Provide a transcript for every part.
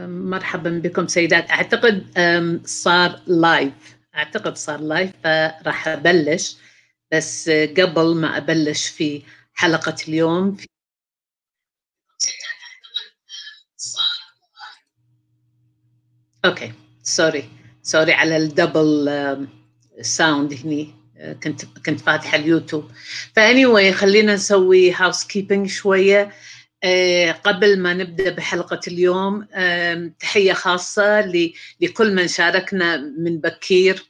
مرحبا بكم سيدات اعتقد صار لايف اعتقد صار لايف فراح ابلش بس آه، قبل ما ابلش في حلقه اليوم في اوكي سوري سوري على الدبل ساوند هني آه، كنت كنت فاتحه اليوتيوب فاني خلينا نسوي هاوس كيبنج شويه آه، قبل ما نبدا بحلقه اليوم تحيه خاصه لكل من شاركنا من بكير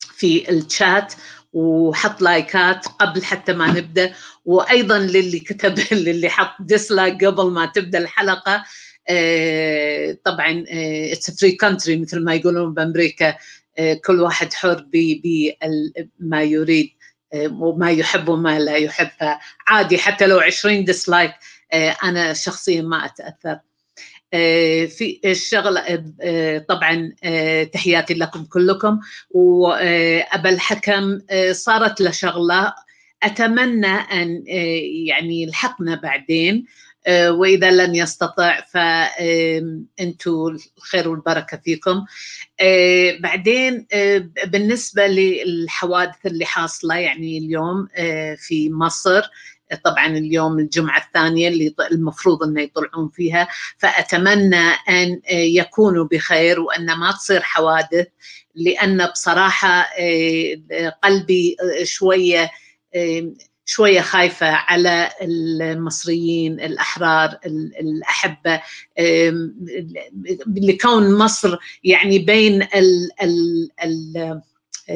في الشات وحط لايكات قبل حتى ما نبدا وايضا للي كتب للي حط ديسلايك قبل ما تبدا الحلقه آه، طبعا اتس فري كونتري مثل ما يقولون بامريكا آه، كل واحد حر بما يريد وما يحب وما لا يحب عادي حتى لو 20 ديسلايك آه، انا شخصيا ما اتاثر آه، في الشغل آه، طبعا تحياتي لكم كلكم وابا الحكم صارت له شغله اتمنى ان يعني يلحقنا بعدين واذا لم يستطع فانتوا الخير والبركه فيكم بعدين بالنسبه للحوادث اللي حاصله يعني اليوم في مصر طبعا اليوم الجمعه الثانيه اللي المفروض انه يطلعون فيها فاتمنى ان آه، يكونوا بخير وان ما تصير حوادث لان بصراحه آه، قلبي آه، شويه شوية خايفة على المصريين الأحرار الأحبة لكون مصر يعني بين ال ال ال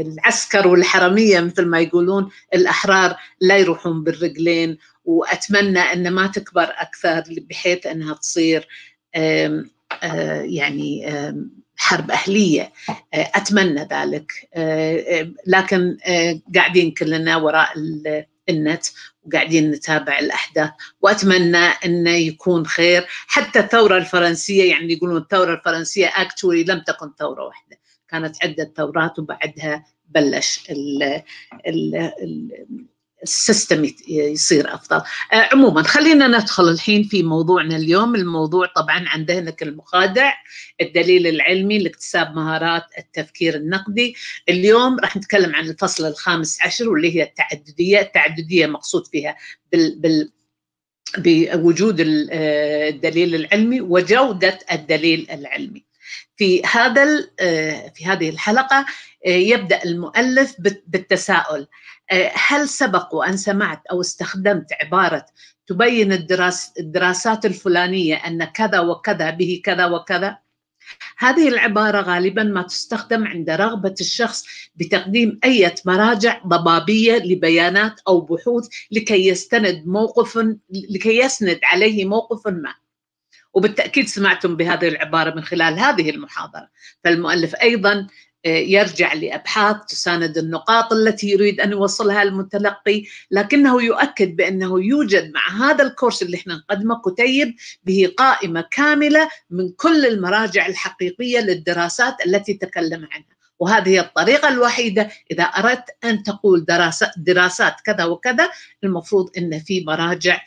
العسكر والحرمية مثل ما يقولون الأحرار لا يروحون بالرجلين وأتمنى أن ما تكبر أكثر بحيث أنها تصير آه، يعني حرب أهلية آه، أتمنى ذلك آه، لكن قاعدين كلنا وراء النت وقاعدين نتابع الأحداث وأتمنى أنه يكون خير حتى الثورة الفرنسية يعني يقولون الثورة الفرنسية أكتوري لم تكن ثورة واحدة كانت عدة دورات وبعدها بلش الـ الـ السيستم يصير افضل آه، عموما خلينا ندخل الحين في موضوعنا اليوم الموضوع طبعا عن ذهنك المخادع الدليل العلمي لاكتساب مهارات التفكير النقدي اليوم راح نتكلم عن الفصل الخامس عشر واللي هي التعدديه التعدديه مقصود فيها بال, بال بوجود آه، الدليل العلمي وجوده الدليل العلمي في هذا آه، في هذه الحلقة آه، يبدأ المؤلف بالتساؤل آه، هل سبق وأن سمعت أو استخدمت عبارة تبين الدراس الدراسات الفلانية أن كذا وكذا به كذا وكذا هذه العبارة غالبا ما تستخدم عند رغبة الشخص بتقديم أي مراجع ضبابية لبيانات أو بحوث لكي يستند موقف لكي يسند عليه موقف ما وبالتاكيد سمعتم بهذه العباره من خلال هذه المحاضره فالمؤلف ايضا آه، يرجع لابحاث تساند النقاط التي يريد ان يوصلها المتلقي لكنه يؤكد بانه يوجد مع هذا الكورس اللي احنا نقدمه كتيب به قائمه كامله من كل المراجع الحقيقيه للدراسات التي تكلم عنها وهذه الطريقه الوحيده اذا اردت ان تقول دراسات كذا وكذا المفروض ان في مراجع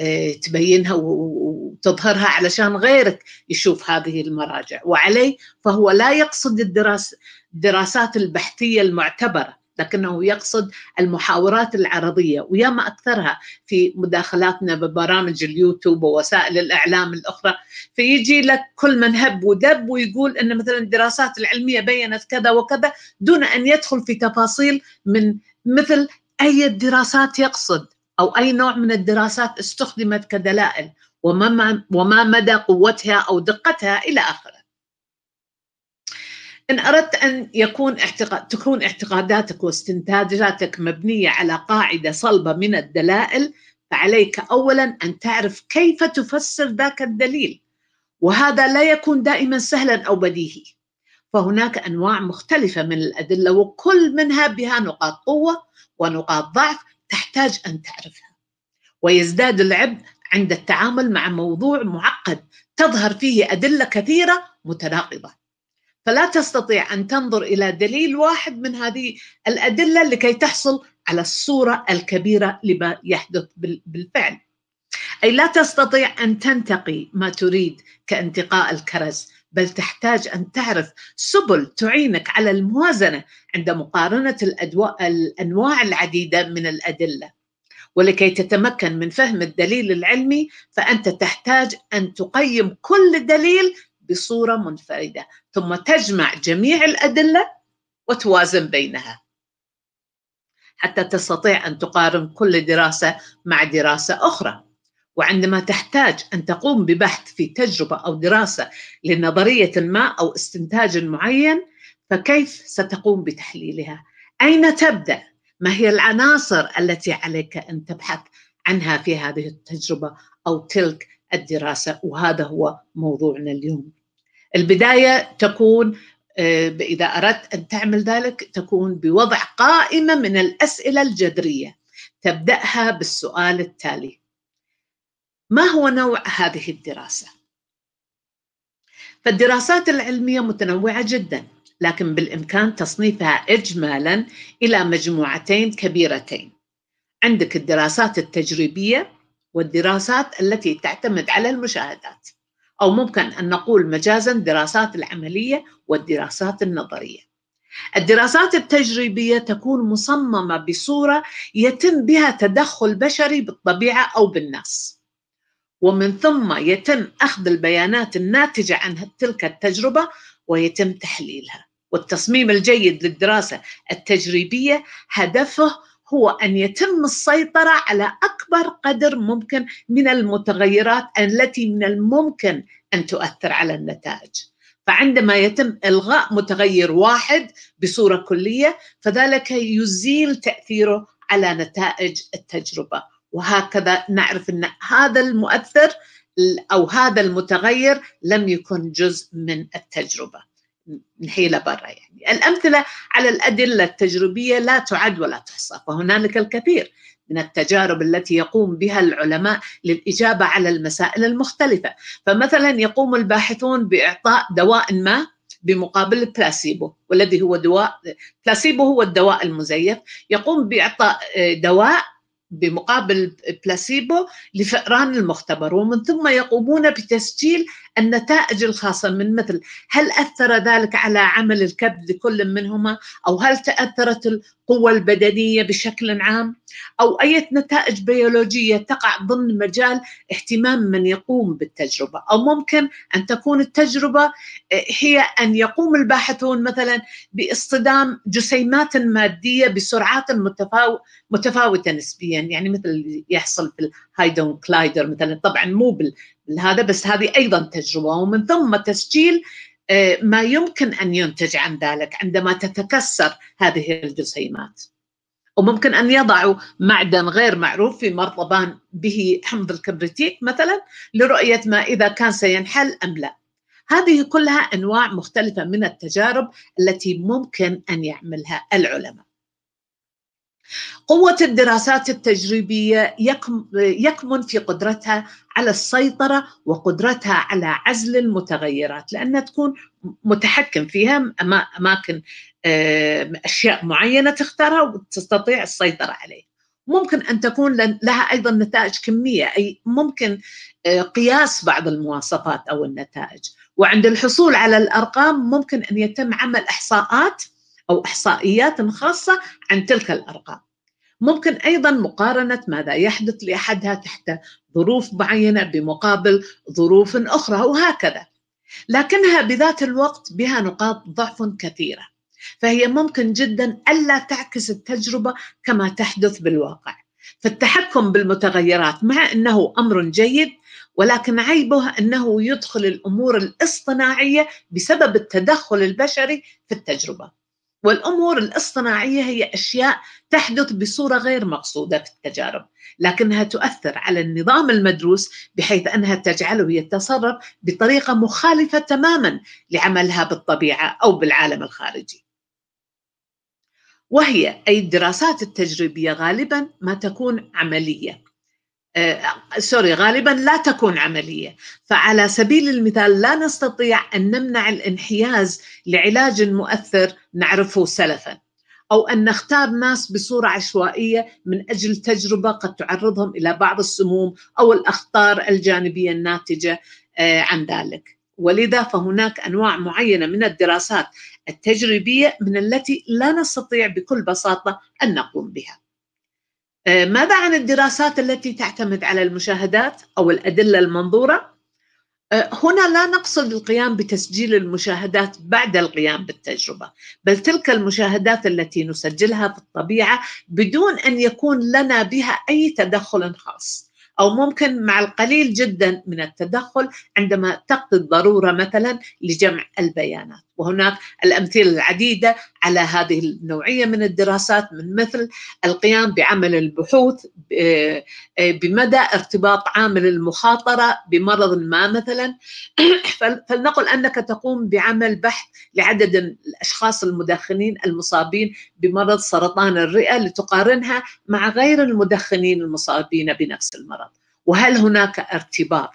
آه، تبينها وتظهرها علشان غيرك يشوف هذه المراجع وعليه فهو لا يقصد الدراس الدراسات البحثية المعتبرة لكنه يقصد المحاورات العرضية وياما أكثرها في مداخلاتنا ببرامج اليوتيوب ووسائل الإعلام الأخرى فيجي لك كل من هب ودب ويقول أن مثلا الدراسات العلمية بيّنت كذا وكذا دون أن يدخل في تفاصيل من مثل أي الدراسات يقصد أو أي نوع من الدراسات استخدمت كدلائل وما, وما مدى قوتها أو دقتها إلى آخره إن أردت أن يكون اعتقاد تكون اعتقاداتك واستنتاجاتك مبنية على قاعدة صلبة من الدلائل فعليك أولا أن تعرف كيف تفسر ذاك الدليل وهذا لا يكون دائما سهلا أو بديهي فهناك أنواع مختلفة من الأدلة وكل منها بها نقاط قوة ونقاط ضعف تحتاج أن تعرفها ويزداد العبء عند التعامل مع موضوع معقد تظهر فيه أدلة كثيرة متناقضة فلا تستطيع أن تنظر إلى دليل واحد من هذه الأدلة لكي تحصل على الصورة الكبيرة لما يحدث بالفعل أي لا تستطيع أن تنتقي ما تريد كانتقاء الكرز بل تحتاج أن تعرف سبل تعينك على الموازنة عند مقارنة الأنواع العديدة من الأدلة ولكي تتمكن من فهم الدليل العلمي فأنت تحتاج أن تقيم كل دليل بصورة منفردة ثم تجمع جميع الأدلة وتوازن بينها حتى تستطيع أن تقارن كل دراسة مع دراسة أخرى وعندما تحتاج أن تقوم ببحث في تجربة أو دراسة لنظرية ما أو استنتاج معين فكيف ستقوم بتحليلها؟ أين تبدأ؟ ما هي العناصر التي عليك أن تبحث عنها في هذه التجربة أو تلك الدراسة وهذا هو موضوعنا اليوم البداية تكون آه، إذا أردت أن تعمل ذلك تكون بوضع قائمة من الأسئلة الجذرية تبدأها بالسؤال التالي ما هو نوع هذه الدراسة؟ فالدراسات العلمية متنوعة جدا لكن بالإمكان تصنيفها إجمالا إلى مجموعتين كبيرتين عندك الدراسات التجريبية والدراسات التي تعتمد على المشاهدات أو ممكن أن نقول مجازا دراسات العملية والدراسات النظرية الدراسات التجريبية تكون مصممة بصورة يتم بها تدخل بشري بالطبيعة أو بالناس ومن ثم يتم أخذ البيانات الناتجة عن تلك التجربة ويتم تحليلها والتصميم الجيد للدراسة التجريبية هدفه هو أن يتم السيطرة على أكبر قدر ممكن من المتغيرات التي من الممكن أن تؤثر على النتائج فعندما يتم إلغاء متغير واحد بصورة كلية فذلك يزيل تأثيره على نتائج التجربة وهكذا نعرف ان هذا المؤثر او هذا المتغير لم يكن جزء من التجربه نحيل برا يعني الامثله على الادله التجريبيه لا تعد ولا تحصى فهنالك الكثير من التجارب التي يقوم بها العلماء للاجابه على المسائل المختلفه فمثلا يقوم الباحثون باعطاء دواء ما بمقابل البلاسيبو والذي هو دواء بلاسيبو هو الدواء المزيف يقوم باعطاء آه، دواء بمقابل بلاسيبو لفئران المختبر ومن ثم يقومون بتسجيل النتائج الخاصة من مثل هل أثر ذلك على عمل الكبد لكل منهما أو هل تأثرت القوة البدنية بشكل عام أو أي نتائج بيولوجية تقع ضمن مجال اهتمام من يقوم بالتجربة أو ممكن أن تكون التجربة آه، هي أن يقوم الباحثون مثلا باصطدام جسيمات مادية بسرعات متفاو... متفاوتة نسبيا يعني مثل اللي يحصل في الهايدون كلايدر مثلا طبعا مو بال... هذا بس هذه ايضا تجربه ومن ثم تسجيل آه، ما يمكن ان ينتج عن ذلك عندما تتكسر هذه الجسيمات وممكن ان يضعوا معدن غير معروف في مرطبان به حمض الكبريتيك مثلا لرؤيه ما اذا كان سينحل ام لا. هذه كلها انواع مختلفه من التجارب التي ممكن ان يعملها العلماء. قوة الدراسات التجريبية يكمن في قدرتها على السيطرة وقدرتها على عزل المتغيرات لأنها تكون متحكم فيها أماكن آه، أشياء معينة تختارها وتستطيع السيطرة عليها ممكن أن تكون لها أيضا نتائج كمية أي ممكن آه، قياس بعض المواصفات أو النتائج وعند الحصول على الأرقام ممكن أن يتم عمل إحصاءات أو إحصائيات خاصة عن تلك الأرقام ممكن أيضا مقارنة ماذا يحدث لأحدها تحت ظروف معينة بمقابل ظروف أخرى وهكذا لكنها بذات الوقت بها نقاط ضعف كثيرة فهي ممكن جدا ألا تعكس التجربة كما تحدث بالواقع فالتحكم بالمتغيرات مع أنه أمر جيد ولكن عيبه أنه يدخل الأمور الاصطناعية بسبب التدخل البشري في التجربة والامور الاصطناعيه هي اشياء تحدث بصوره غير مقصوده في التجارب، لكنها تؤثر على النظام المدروس بحيث انها تجعله يتصرف بطريقه مخالفه تماما لعملها بالطبيعه او بالعالم الخارجي. وهي اي الدراسات التجريبيه غالبا ما تكون عمليه آه، سوري غالبا لا تكون عمليه فعلى سبيل المثال لا نستطيع ان نمنع الانحياز لعلاج مؤثر نعرفه سلفا او ان نختار ناس بصوره عشوائيه من اجل تجربه قد تعرضهم الى بعض السموم او الاخطار الجانبيه الناتجه آه، عن ذلك ولذا فهناك انواع معينه من الدراسات التجريبيه من التي لا نستطيع بكل بساطه ان نقوم بها آه، ماذا عن الدراسات التي تعتمد على المشاهدات او الادله المنظوره؟ آه، هنا لا نقصد القيام بتسجيل المشاهدات بعد القيام بالتجربه، بل تلك المشاهدات التي نسجلها في الطبيعه بدون ان يكون لنا بها اي تدخل خاص، او ممكن مع القليل جدا من التدخل عندما تقضي الضروره مثلا لجمع البيانات. وهناك الأمثلة العديدة على هذه النوعية من الدراسات من مثل القيام بعمل البحوث آه، آه، بمدى ارتباط عامل المخاطرة بمرض ما مثلا فلنقل أنك تقوم بعمل بحث لعدد الأشخاص المدخنين المصابين بمرض سرطان الرئة لتقارنها مع غير المدخنين المصابين بنفس المرض وهل هناك ارتباط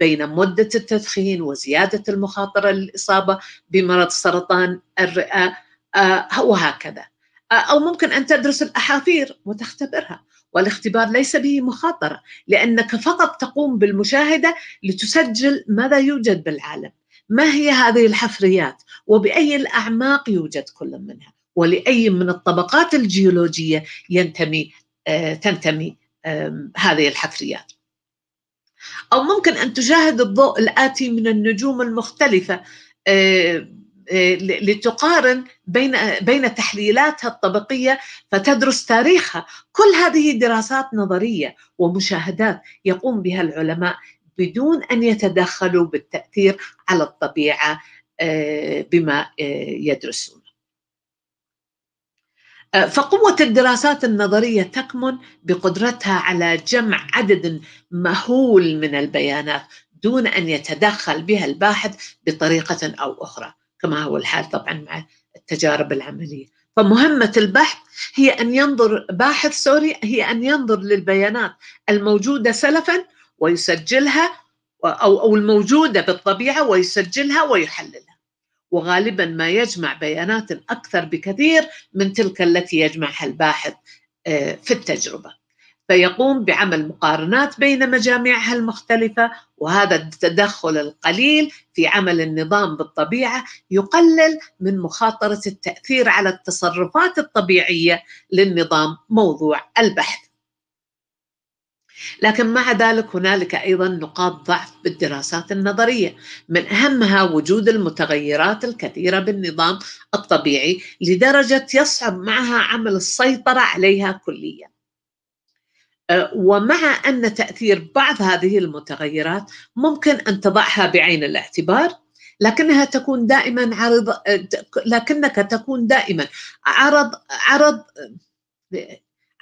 بين مدة التدخين وزيادة المخاطرة للإصابة بمرض سرطان الرئة آه، وهكذا آه، أو ممكن أن تدرس الأحافير وتختبرها والاختبار ليس به مخاطرة لأنك فقط تقوم بالمشاهدة لتسجل ماذا يوجد بالعالم ما هي هذه الحفريات وبأي الأعماق يوجد كل منها ولأي من الطبقات الجيولوجية ينتمي آه، تنتمي هذه الحفريات أو ممكن أن تشاهد الضوء الآتي من النجوم المختلفة آه، آه، لتقارن بين بين تحليلاتها الطبقيه فتدرس تاريخها، كل هذه دراسات نظريه ومشاهدات يقوم بها العلماء بدون ان يتدخلوا بالتاثير على الطبيعه آه، بما يدرسون. أه، فقوة الدراسات النظرية تكمن بقدرتها على جمع عدد مهول من البيانات دون أن يتدخل بها الباحث بطريقة أو أخرى كما هو الحال طبعا مع التجارب العملية فمهمة البحث هي أن ينظر باحث سوري هي أن ينظر للبيانات الموجودة سلفا ويسجلها أو أو الموجودة بالطبيعة ويسجلها ويحللها وغالبا ما يجمع بيانات أكثر بكثير من تلك التي يجمعها الباحث آه، في التجربة فيقوم بعمل مقارنات بين مجاميعها المختلفة وهذا التدخل القليل في عمل النظام بالطبيعة يقلل من مخاطرة التأثير على التصرفات الطبيعية للنظام موضوع البحث لكن مع ذلك هنالك ايضا نقاط ضعف بالدراسات النظريه من اهمها وجود المتغيرات الكثيره بالنظام الطبيعي لدرجه يصعب معها عمل السيطره عليها كليا. أه، ومع ان تاثير بعض هذه المتغيرات ممكن ان تضعها بعين الاعتبار لكنها تكون دائما عرض لكنك تكون دائما عرض عرض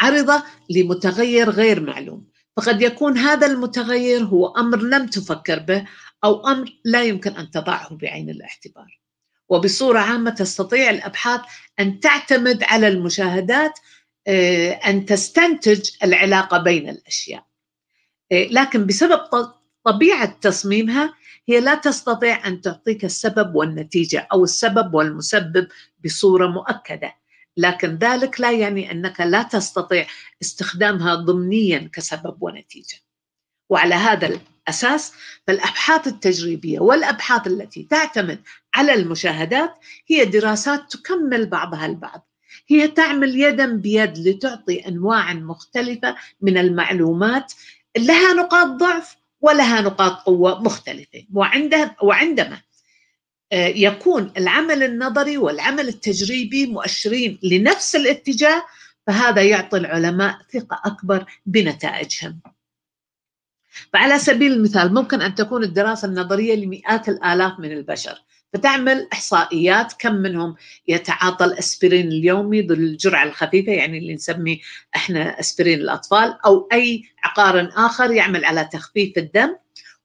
عرضة لمتغير غير معلوم فقد يكون هذا المتغير هو امر لم تفكر به او امر لا يمكن ان تضعه بعين الاعتبار. وبصوره عامه تستطيع الابحاث ان تعتمد على المشاهدات آه، ان تستنتج العلاقه بين الاشياء. آه، لكن بسبب طبيعه تصميمها هي لا تستطيع ان تعطيك السبب والنتيجه او السبب والمسبب بصوره مؤكده. لكن ذلك لا يعني انك لا تستطيع استخدامها ضمنيا كسبب ونتيجه. وعلى هذا الاساس فالابحاث التجريبيه والابحاث التي تعتمد على المشاهدات هي دراسات تكمل بعضها البعض. هي تعمل يدا بيد لتعطي انواع مختلفه من المعلومات لها نقاط ضعف ولها نقاط قوه مختلفه وعندها وعندما آه، يكون العمل النظري والعمل التجريبي مؤشرين لنفس الاتجاه فهذا يعطي العلماء ثقة أكبر بنتائجهم فعلى سبيل المثال ممكن أن تكون الدراسة النظرية لمئات الآلاف من البشر فتعمل إحصائيات كم منهم يتعاطى الأسبرين اليومي ذو الجرعة الخفيفة يعني اللي نسميه إحنا أسبرين الأطفال أو أي عقار آخر يعمل على تخفيف الدم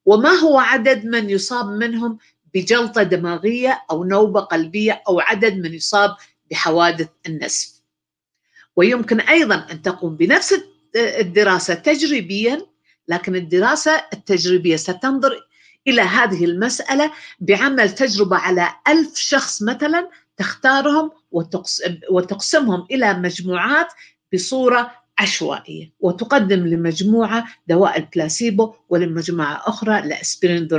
وما هو عدد من يصاب منهم بجلطة دماغية أو نوبة قلبية أو عدد من يصاب بحوادث النسف ويمكن أيضا أن تقوم بنفس الدراسة تجريبيا لكن الدراسة التجريبية ستنظر إلى هذه المسألة بعمل تجربة على ألف شخص مثلا تختارهم وتقسمهم إلى مجموعات بصورة عشوائية وتقدم لمجموعة دواء البلاسيبو ولمجموعة أخرى الأسبرين ذو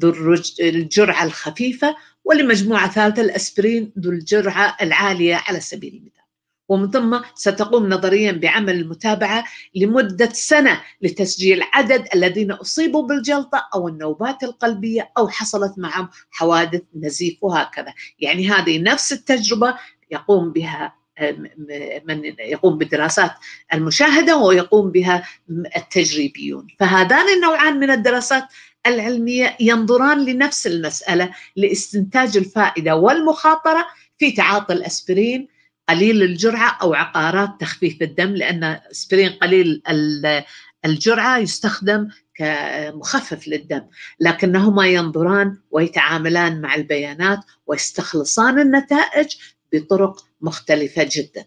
ذو الجرعة الخفيفة ولمجموعة ثالثة الأسبرين ذو الجرعة العالية على سبيل المثال ومن ثم ستقوم نظريا بعمل المتابعة لمدة سنة لتسجيل عدد الذين أصيبوا بالجلطة أو النوبات القلبية أو حصلت معهم حوادث نزيف وهكذا يعني هذه نفس التجربة يقوم بها من يقوم بدراسات المشاهدة ويقوم بها التجريبيون فهذان النوعان من الدراسات العلميه ينظران لنفس المساله لاستنتاج الفائده والمخاطره في تعاطي الاسبرين قليل الجرعه او عقارات تخفيف الدم لان اسبرين قليل الجرعه يستخدم كمخفف للدم لكنهما ينظران ويتعاملان مع البيانات ويستخلصان النتائج بطرق مختلفه جدا.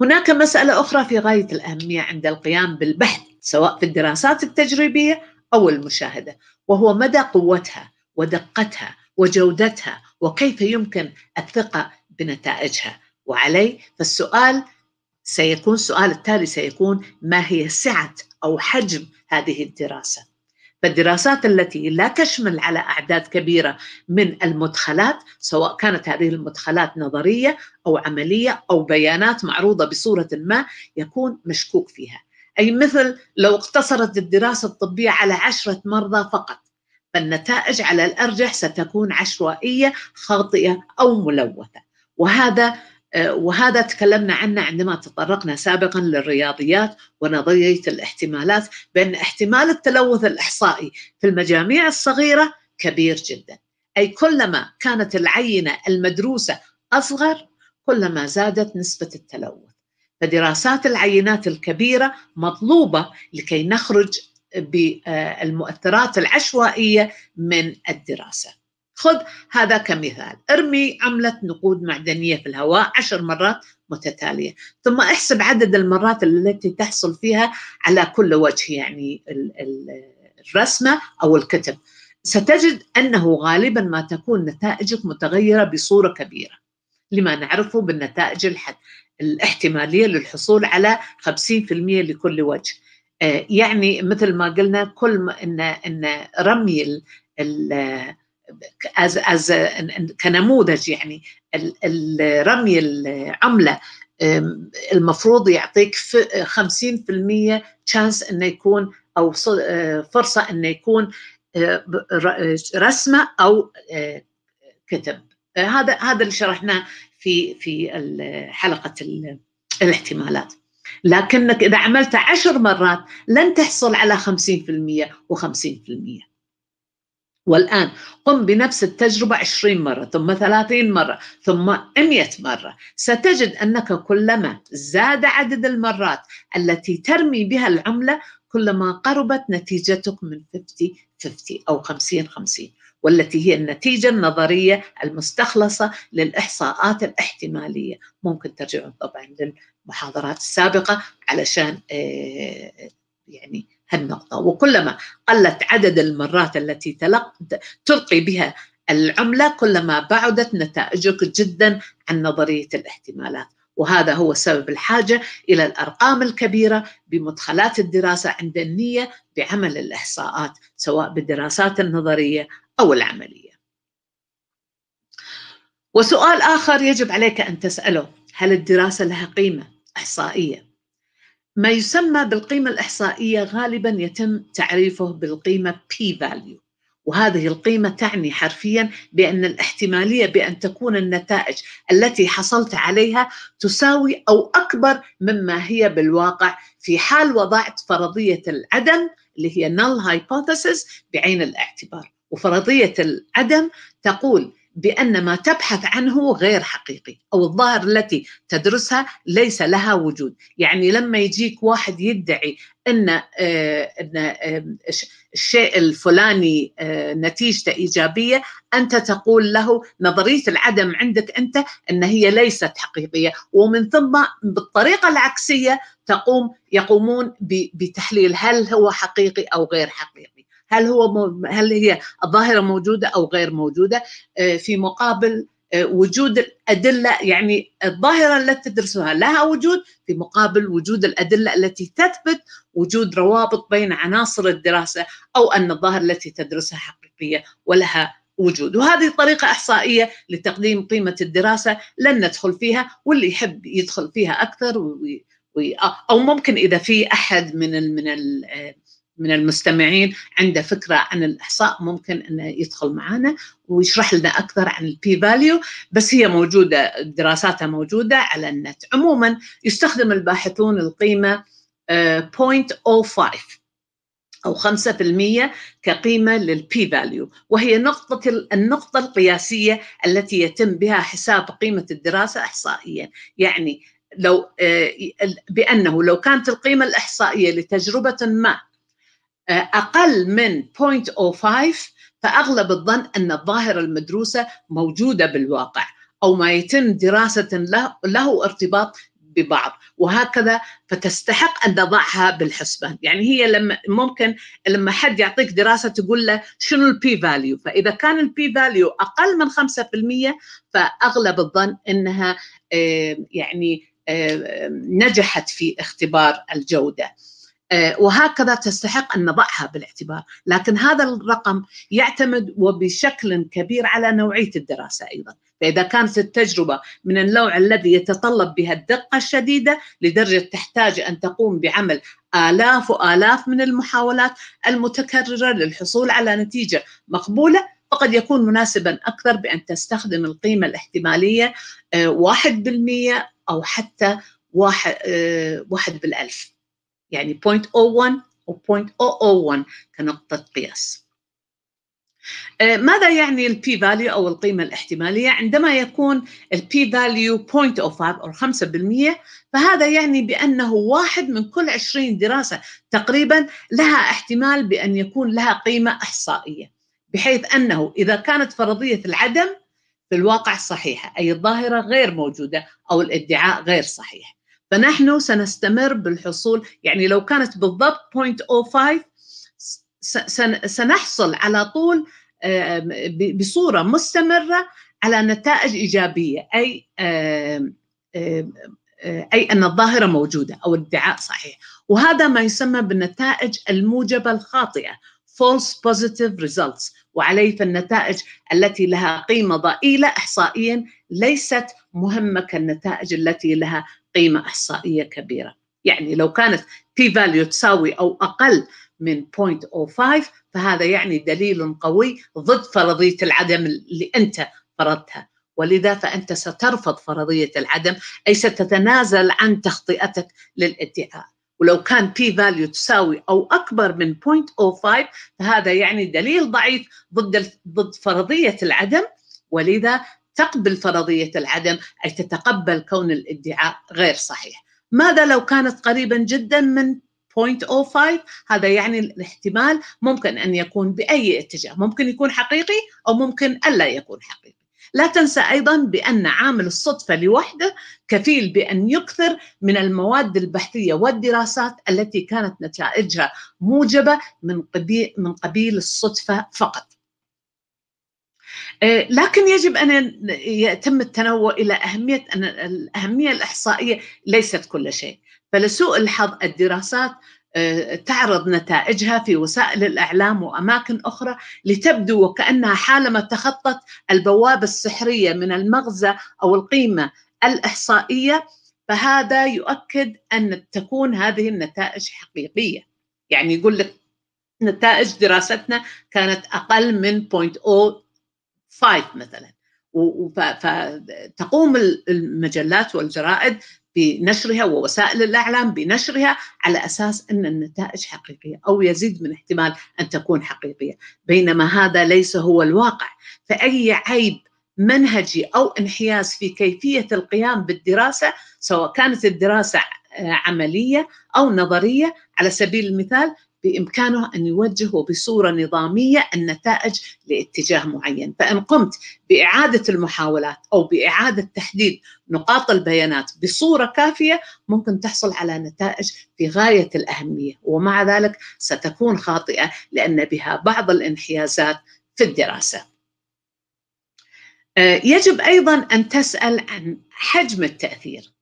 هناك مساله اخرى في غايه الاهميه عند القيام بالبحث سواء في الدراسات التجريبيه أو المشاهدة وهو مدى قوتها ودقتها وجودتها وكيف يمكن الثقة بنتائجها وعليه فالسؤال سيكون السؤال التالي سيكون ما هي سعة أو حجم هذه الدراسة فالدراسات التي لا تشمل على أعداد كبيرة من المدخلات سواء كانت هذه المدخلات نظرية أو عملية أو بيانات معروضة بصورة ما يكون مشكوك فيها أي مثل لو اقتصرت الدراسة الطبية على عشرة مرضى فقط فالنتائج على الأرجح ستكون عشوائية خاطئة أو ملوثة وهذا آه، وهذا تكلمنا عنه عندما تطرقنا سابقا للرياضيات ونظريه الاحتمالات بان احتمال التلوث الاحصائي في المجاميع الصغيره كبير جدا اي كلما كانت العينه المدروسه اصغر كلما زادت نسبه التلوث فدراسات العينات الكبيرة مطلوبة لكي نخرج بالمؤثرات العشوائية من الدراسة خذ هذا كمثال ارمي عملة نقود معدنية في الهواء عشر مرات متتالية ثم احسب عدد المرات التي تحصل فيها على كل وجه يعني الرسمة أو الكتب ستجد أنه غالبا ما تكون نتائجك متغيرة بصورة كبيرة لما نعرفه بالنتائج الحد الاحتماليه للحصول على 50% لكل وجه آه، يعني مثل ما قلنا كل ما ان ان رمي ال as, as كنموذج يعني رمي العمله المفروض يعطيك 50% تشانس انه يكون او آه، فرصه انه يكون آه، رسمه او كتب هذا هذا اللي شرحناه في في حلقه الاحتمالات لكنك اذا عملت عشر مرات لن تحصل على 50% و50% والآن قم بنفس التجربة 20 مرة ثم 30 مرة ثم 100 مرة ستجد أنك كلما زاد عدد المرات التي ترمي بها العملة كلما قربت نتيجتك من 50-50 أو 50-50 والتي هي النتيجة النظرية المستخلصة للإحصاءات الاحتمالية ممكن ترجعون طبعا للمحاضرات السابقة علشان آه، يعني هالنقطة وكلما قلت عدد المرات التي تلقي بها العملة كلما بعدت نتائجك جدا عن نظرية الاحتمالات وهذا هو سبب الحاجة إلى الأرقام الكبيرة بمدخلات الدراسة عند النية بعمل الإحصاءات سواء بالدراسات النظرية أو العملية وسؤال آخر يجب عليك أن تسأله هل الدراسة لها قيمة إحصائية؟ ما يسمى بالقيمة الإحصائية غالبا يتم تعريفه بالقيمة P value وهذه القيمة تعني حرفيا بأن الاحتمالية بأن تكون النتائج التي حصلت عليها تساوي أو أكبر مما هي بالواقع في حال وضعت فرضية العدم اللي هي null hypothesis بعين الاعتبار وفرضيه العدم تقول بان ما تبحث عنه غير حقيقي او الظاهر التي تدرسها ليس لها وجود، يعني لما يجيك واحد يدعي ان آه، ان آه، الشيء الفلاني آه، نتيجته ايجابيه، انت تقول له نظريه العدم عندك انت ان هي ليست حقيقيه، ومن ثم بالطريقه العكسيه تقوم يقومون بتحليل هل هو حقيقي او غير حقيقي. هل هو هل هي الظاهره موجوده او غير موجوده آه، في مقابل آه، وجود الادله يعني الظاهره التي تدرسها لها وجود في مقابل وجود الادله التي تثبت وجود روابط بين عناصر الدراسه او ان الظاهره التي تدرسها حقيقيه ولها وجود وهذه طريقة إحصائية لتقديم قيمة الدراسة لن ندخل فيها واللي يحب يدخل فيها أكثر وي... وي... أو ممكن إذا في أحد من ال... من ال... آه، من المستمعين عنده فكرة عن الإحصاء ممكن أنه يدخل معنا ويشرح لنا أكثر عن البي فاليو بس هي موجودة دراساتها موجودة على النت عموما يستخدم الباحثون القيمة 0.05 آه، أو 5% كقيمة للبي فاليو وهي نقطة النقطة القياسية التي يتم بها حساب قيمة الدراسة إحصائيا يعني لو آه، بأنه لو كانت القيمة الإحصائية لتجربة ما آه، أقل من 0.05 فأغلب الظن أن الظاهرة المدروسة موجودة بالواقع أو ما يتم دراسة له, له ارتباط ببعض وهكذا فتستحق ان تضعها بالحسبان يعني هي لما ممكن لما حد يعطيك دراسه تقول له شنو البي فاليو فاذا كان البي فاليو اقل من 5% فاغلب الظن انها آه، يعني آه، نجحت في اختبار الجوده آه، وهكذا تستحق ان نضعها بالاعتبار، لكن هذا الرقم يعتمد وبشكل كبير على نوعيه الدراسه ايضا، فاذا كانت التجربه من النوع الذي يتطلب بها الدقه الشديده لدرجه تحتاج ان تقوم بعمل الاف والاف من المحاولات المتكرره للحصول على نتيجه مقبوله فقد يكون مناسبا أكثر بأن تستخدم القيمة الاحتمالية آه، واحد بالمية أو حتى واحد, آه، واحد بالألف يعني 0.01 و 0.001 كنقطة قياس آه، ماذا يعني البي فاليو او القيمه الاحتماليه عندما يكون البي فاليو 0.05 او 5% فهذا يعني بانه واحد من كل 20 دراسه تقريبا لها احتمال بان يكون لها قيمه احصائيه بحيث انه اذا كانت فرضيه العدم في الواقع صحيحه اي الظاهره غير موجوده او الادعاء غير صحيح فنحن سنستمر بالحصول يعني لو كانت بالضبط 0.05 سنحصل على طول بصورة مستمرة على نتائج إيجابية أي أي أن الظاهرة موجودة أو الادعاء صحيح وهذا ما يسمى بالنتائج الموجبة الخاطئة false positive results وعليه فالنتائج التي لها قيمة ضئيلة إحصائيا ليست مهمة كالنتائج التي لها قيمة إحصائية كبيرة يعني لو كانت بي فاليو تساوي أو أقل من 0.05 فهذا يعني دليل قوي ضد فرضية العدم اللي أنت فرضتها ولذا فأنت سترفض فرضية العدم أي ستتنازل عن تخطئتك للادعاء ولو كان بي فاليو تساوي أو أكبر من 0.05 فهذا يعني دليل ضعيف ضد ضد فرضية العدم ولذا تقبل فرضيه العدم اي تتقبل كون الادعاء غير صحيح ماذا لو كانت قريبا جدا من 0.05 هذا يعني الاحتمال ممكن ان يكون باي اتجاه ممكن يكون حقيقي او ممكن الا يكون حقيقي لا تنسى ايضا بان عامل الصدفه لوحده كفيل بان يكثر من المواد البحثيه والدراسات التي كانت نتائجها موجبه من قبيل من قبيل الصدفه فقط آه، لكن يجب ان يتم التنوع الى اهميه ان الاهميه الاحصائيه ليست كل شيء، فلسوء الحظ الدراسات آه، تعرض نتائجها في وسائل الاعلام واماكن اخرى لتبدو وكانها حالما تخطت البوابه السحريه من المغزى او القيمه الاحصائيه فهذا يؤكد ان تكون هذه النتائج حقيقيه يعني يقول لك نتائج دراستنا كانت اقل من فايت مثلا فتقوم المجلات والجرائد بنشرها ووسائل الاعلام بنشرها على اساس ان النتائج حقيقيه او يزيد من احتمال ان تكون حقيقيه، بينما هذا ليس هو الواقع، فاي عيب منهجي او انحياز في كيفيه القيام بالدراسه سواء كانت الدراسه عمليه او نظريه على سبيل المثال بإمكانه أن يوجهوا بصورة نظامية النتائج لاتجاه معين فإن قمت بإعادة المحاولات أو بإعادة تحديد نقاط البيانات بصورة كافية ممكن تحصل على نتائج في غاية الأهمية ومع ذلك ستكون خاطئة لأن بها بعض الانحيازات في الدراسة آه، يجب أيضا أن تسأل عن حجم التأثير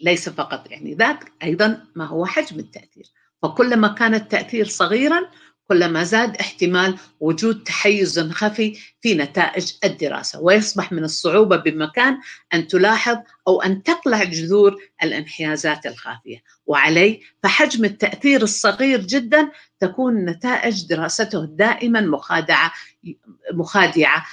ليس فقط يعني ذاك أيضا ما هو حجم التأثير فكلما كان التأثير صغيرا كلما زاد احتمال وجود تحيز خفي في نتائج الدراسة ويصبح من الصعوبة بمكان أن تلاحظ أو أن تقلع جذور الانحيازات الخافية وعليه فحجم التأثير الصغير جدا تكون نتائج دراسته دائما مخادعة, مخادعة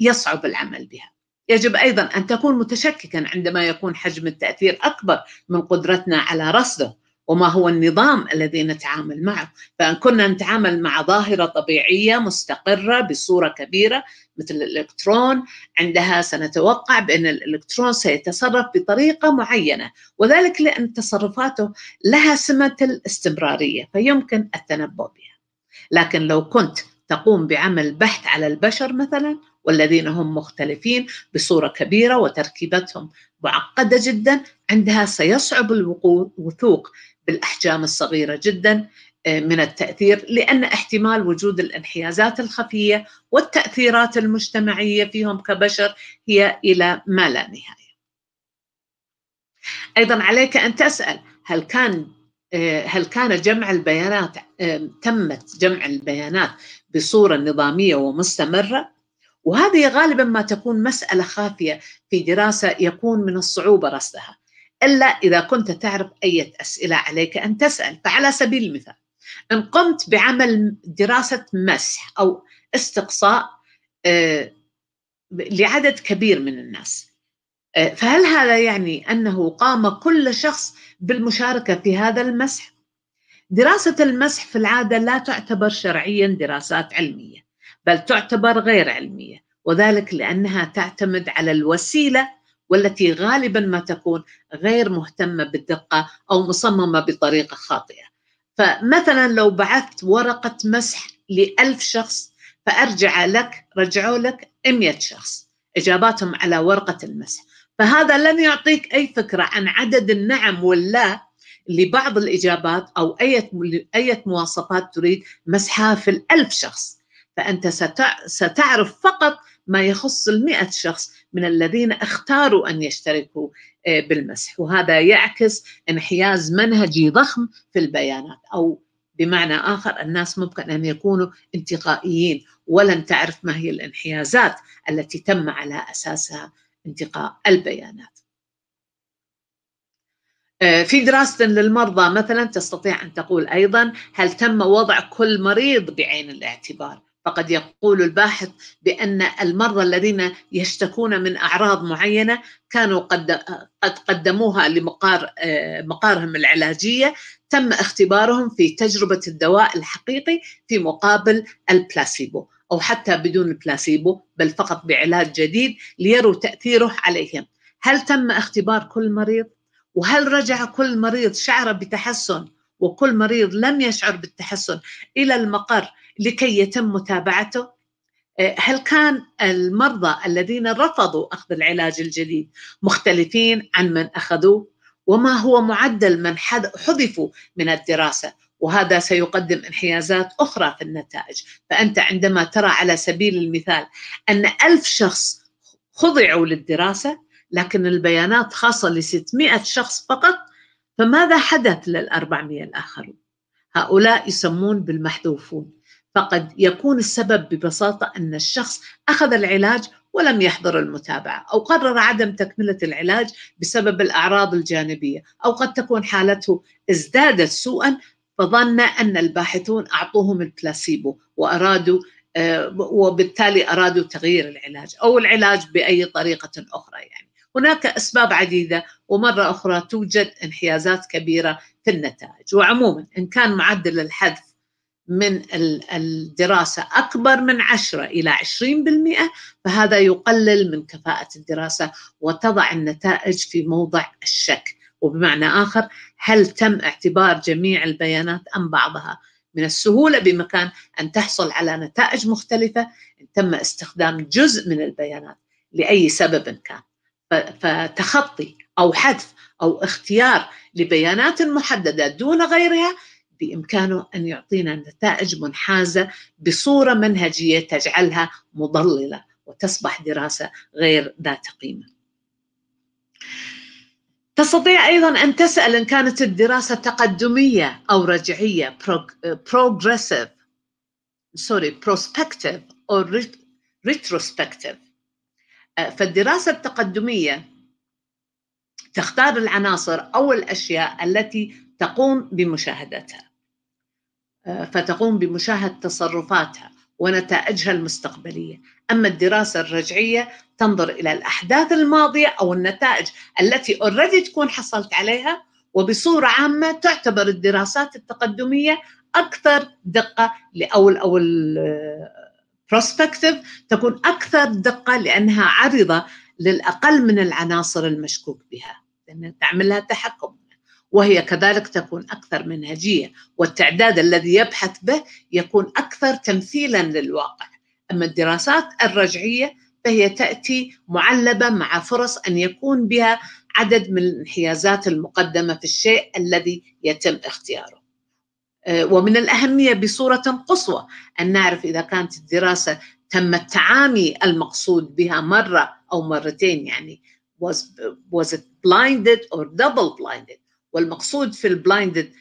يصعب العمل بها يجب أيضا أن تكون متشككا عندما يكون حجم التأثير أكبر من قدرتنا على رصده وما هو النظام الذي نتعامل معه فان كنا نتعامل مع ظاهره طبيعيه مستقره بصوره كبيره مثل الالكترون عندها سنتوقع بان الالكترون سيتصرف بطريقه معينه وذلك لان تصرفاته لها سمه الاستمراريه فيمكن التنبؤ بها لكن لو كنت تقوم بعمل بحث على البشر مثلا والذين هم مختلفين بصوره كبيره وتركيبتهم معقده جدا عندها سيصعب الوثوق بالاحجام الصغيره جدا آه، من التاثير لان احتمال وجود الانحيازات الخفيه والتاثيرات المجتمعيه فيهم كبشر هي الى ما لا نهايه. ايضا عليك ان تسال هل كان آه، هل كان جمع البيانات تمت جمع البيانات بصوره نظاميه ومستمره؟ وهذه غالبا ما تكون مساله خافيه في دراسه يكون من الصعوبه رصدها، إلا إذا كنت تعرف أي أسئلة عليك أن تسأل فعلى سبيل المثال إن قمت بعمل دراسة مسح أو استقصاء آه، لعدد كبير من الناس آه، فهل هذا يعني أنه قام كل شخص بالمشاركة في هذا المسح؟ دراسة المسح في العادة لا تعتبر شرعيا دراسات علمية بل تعتبر غير علمية وذلك لأنها تعتمد على الوسيلة والتي غالبا ما تكون غير مهتمه بالدقه او مصممه بطريقه خاطئه فمثلا لو بعثت ورقه مسح لألف شخص فارجع لك رجعوا لك 100 شخص اجاباتهم على ورقه المسح فهذا لن يعطيك اي فكره عن عدد النعم واللا لبعض الاجابات او اي اي مواصفات تريد مسحها في الألف شخص فانت ستعرف فقط ما يخص المئة شخص من الذين اختاروا أن يشتركوا آه، بالمسح وهذا يعكس انحياز منهجي ضخم في البيانات أو بمعنى آخر الناس ممكن أن يكونوا انتقائيين ولن تعرف ما هي الانحيازات التي تم على أساسها انتقاء البيانات آه، في دراسة للمرضى مثلا تستطيع أن تقول أيضا هل تم وضع كل مريض بعين الاعتبار فقد يقول الباحث بأن المرضى الذين يشتكون من أعراض معينة كانوا قد قد قدموها لمقار آه، مقارهم العلاجية تم اختبارهم في تجربة الدواء الحقيقي في مقابل البلاسيبو أو حتى بدون البلاسيبو بل فقط بعلاج جديد ليروا تأثيره عليهم هل تم اختبار كل مريض؟ وهل رجع كل مريض شعر بتحسن وكل مريض لم يشعر بالتحسن إلى المقر لكي يتم متابعته آه، هل كان المرضى الذين رفضوا أخذ العلاج الجديد مختلفين عن من أخذوه وما هو معدل من حذفوا من الدراسة وهذا سيقدم انحيازات أخرى في النتائج فأنت عندما ترى على سبيل المثال أن ألف شخص خضعوا للدراسة لكن البيانات خاصة ل 600 شخص فقط فماذا حدث لل 400 الآخرون؟ هؤلاء يسمون بالمحذوفون فقد يكون السبب ببساطه ان الشخص اخذ العلاج ولم يحضر المتابعه او قرر عدم تكمله العلاج بسبب الاعراض الجانبيه او قد تكون حالته ازدادت سوءا فظن ان الباحثون اعطوهم البلاسيبو وارادوا آه، وبالتالي ارادوا تغيير العلاج او العلاج باي طريقه اخرى يعني هناك اسباب عديده ومره اخرى توجد انحيازات كبيره في النتائج وعموما ان كان معدل الحذف من الدراسة أكبر من 10 إلى 20% فهذا يقلل من كفاءة الدراسة وتضع النتائج في موضع الشك وبمعنى آخر هل تم اعتبار جميع البيانات أم بعضها من السهولة بمكان أن تحصل على نتائج مختلفة إن تم استخدام جزء من البيانات لأي سبب كان فتخطي أو حذف أو اختيار لبيانات محددة دون غيرها بامكانه ان يعطينا نتائج منحازه بصوره منهجيه تجعلها مضلله وتصبح دراسه غير ذات قيمه. تستطيع ايضا ان تسال ان كانت الدراسه تقدميه او رجعيه progressive sorry prospective or retrospective آه، فالدراسه التقدميه تختار العناصر او الاشياء التي تقوم بمشاهدتها فتقوم بمشاهدة تصرفاتها ونتائجها المستقبلية أما الدراسة الرجعية تنظر إلى الأحداث الماضية أو النتائج التي اوريدي تكون حصلت عليها وبصورة عامة تعتبر الدراسات التقدمية أكثر دقة أو أو بروسبكتيف تكون أكثر دقة لأنها عرضة للأقل من العناصر المشكوك بها لأن تعمل لها تحكم وهي كذلك تكون أكثر منهجية والتعداد الذي يبحث به يكون أكثر تمثيلا للواقع أما الدراسات الرجعية فهي تأتي معلبة مع فرص أن يكون بها عدد من الانحيازات المقدمة في الشيء الذي يتم اختياره آه، ومن الأهمية بصورة قصوى أن نعرف إذا كانت الدراسة تم التعامي المقصود بها مرة أو مرتين يعني was, was it blinded or double blinded والمقصود في البلايندد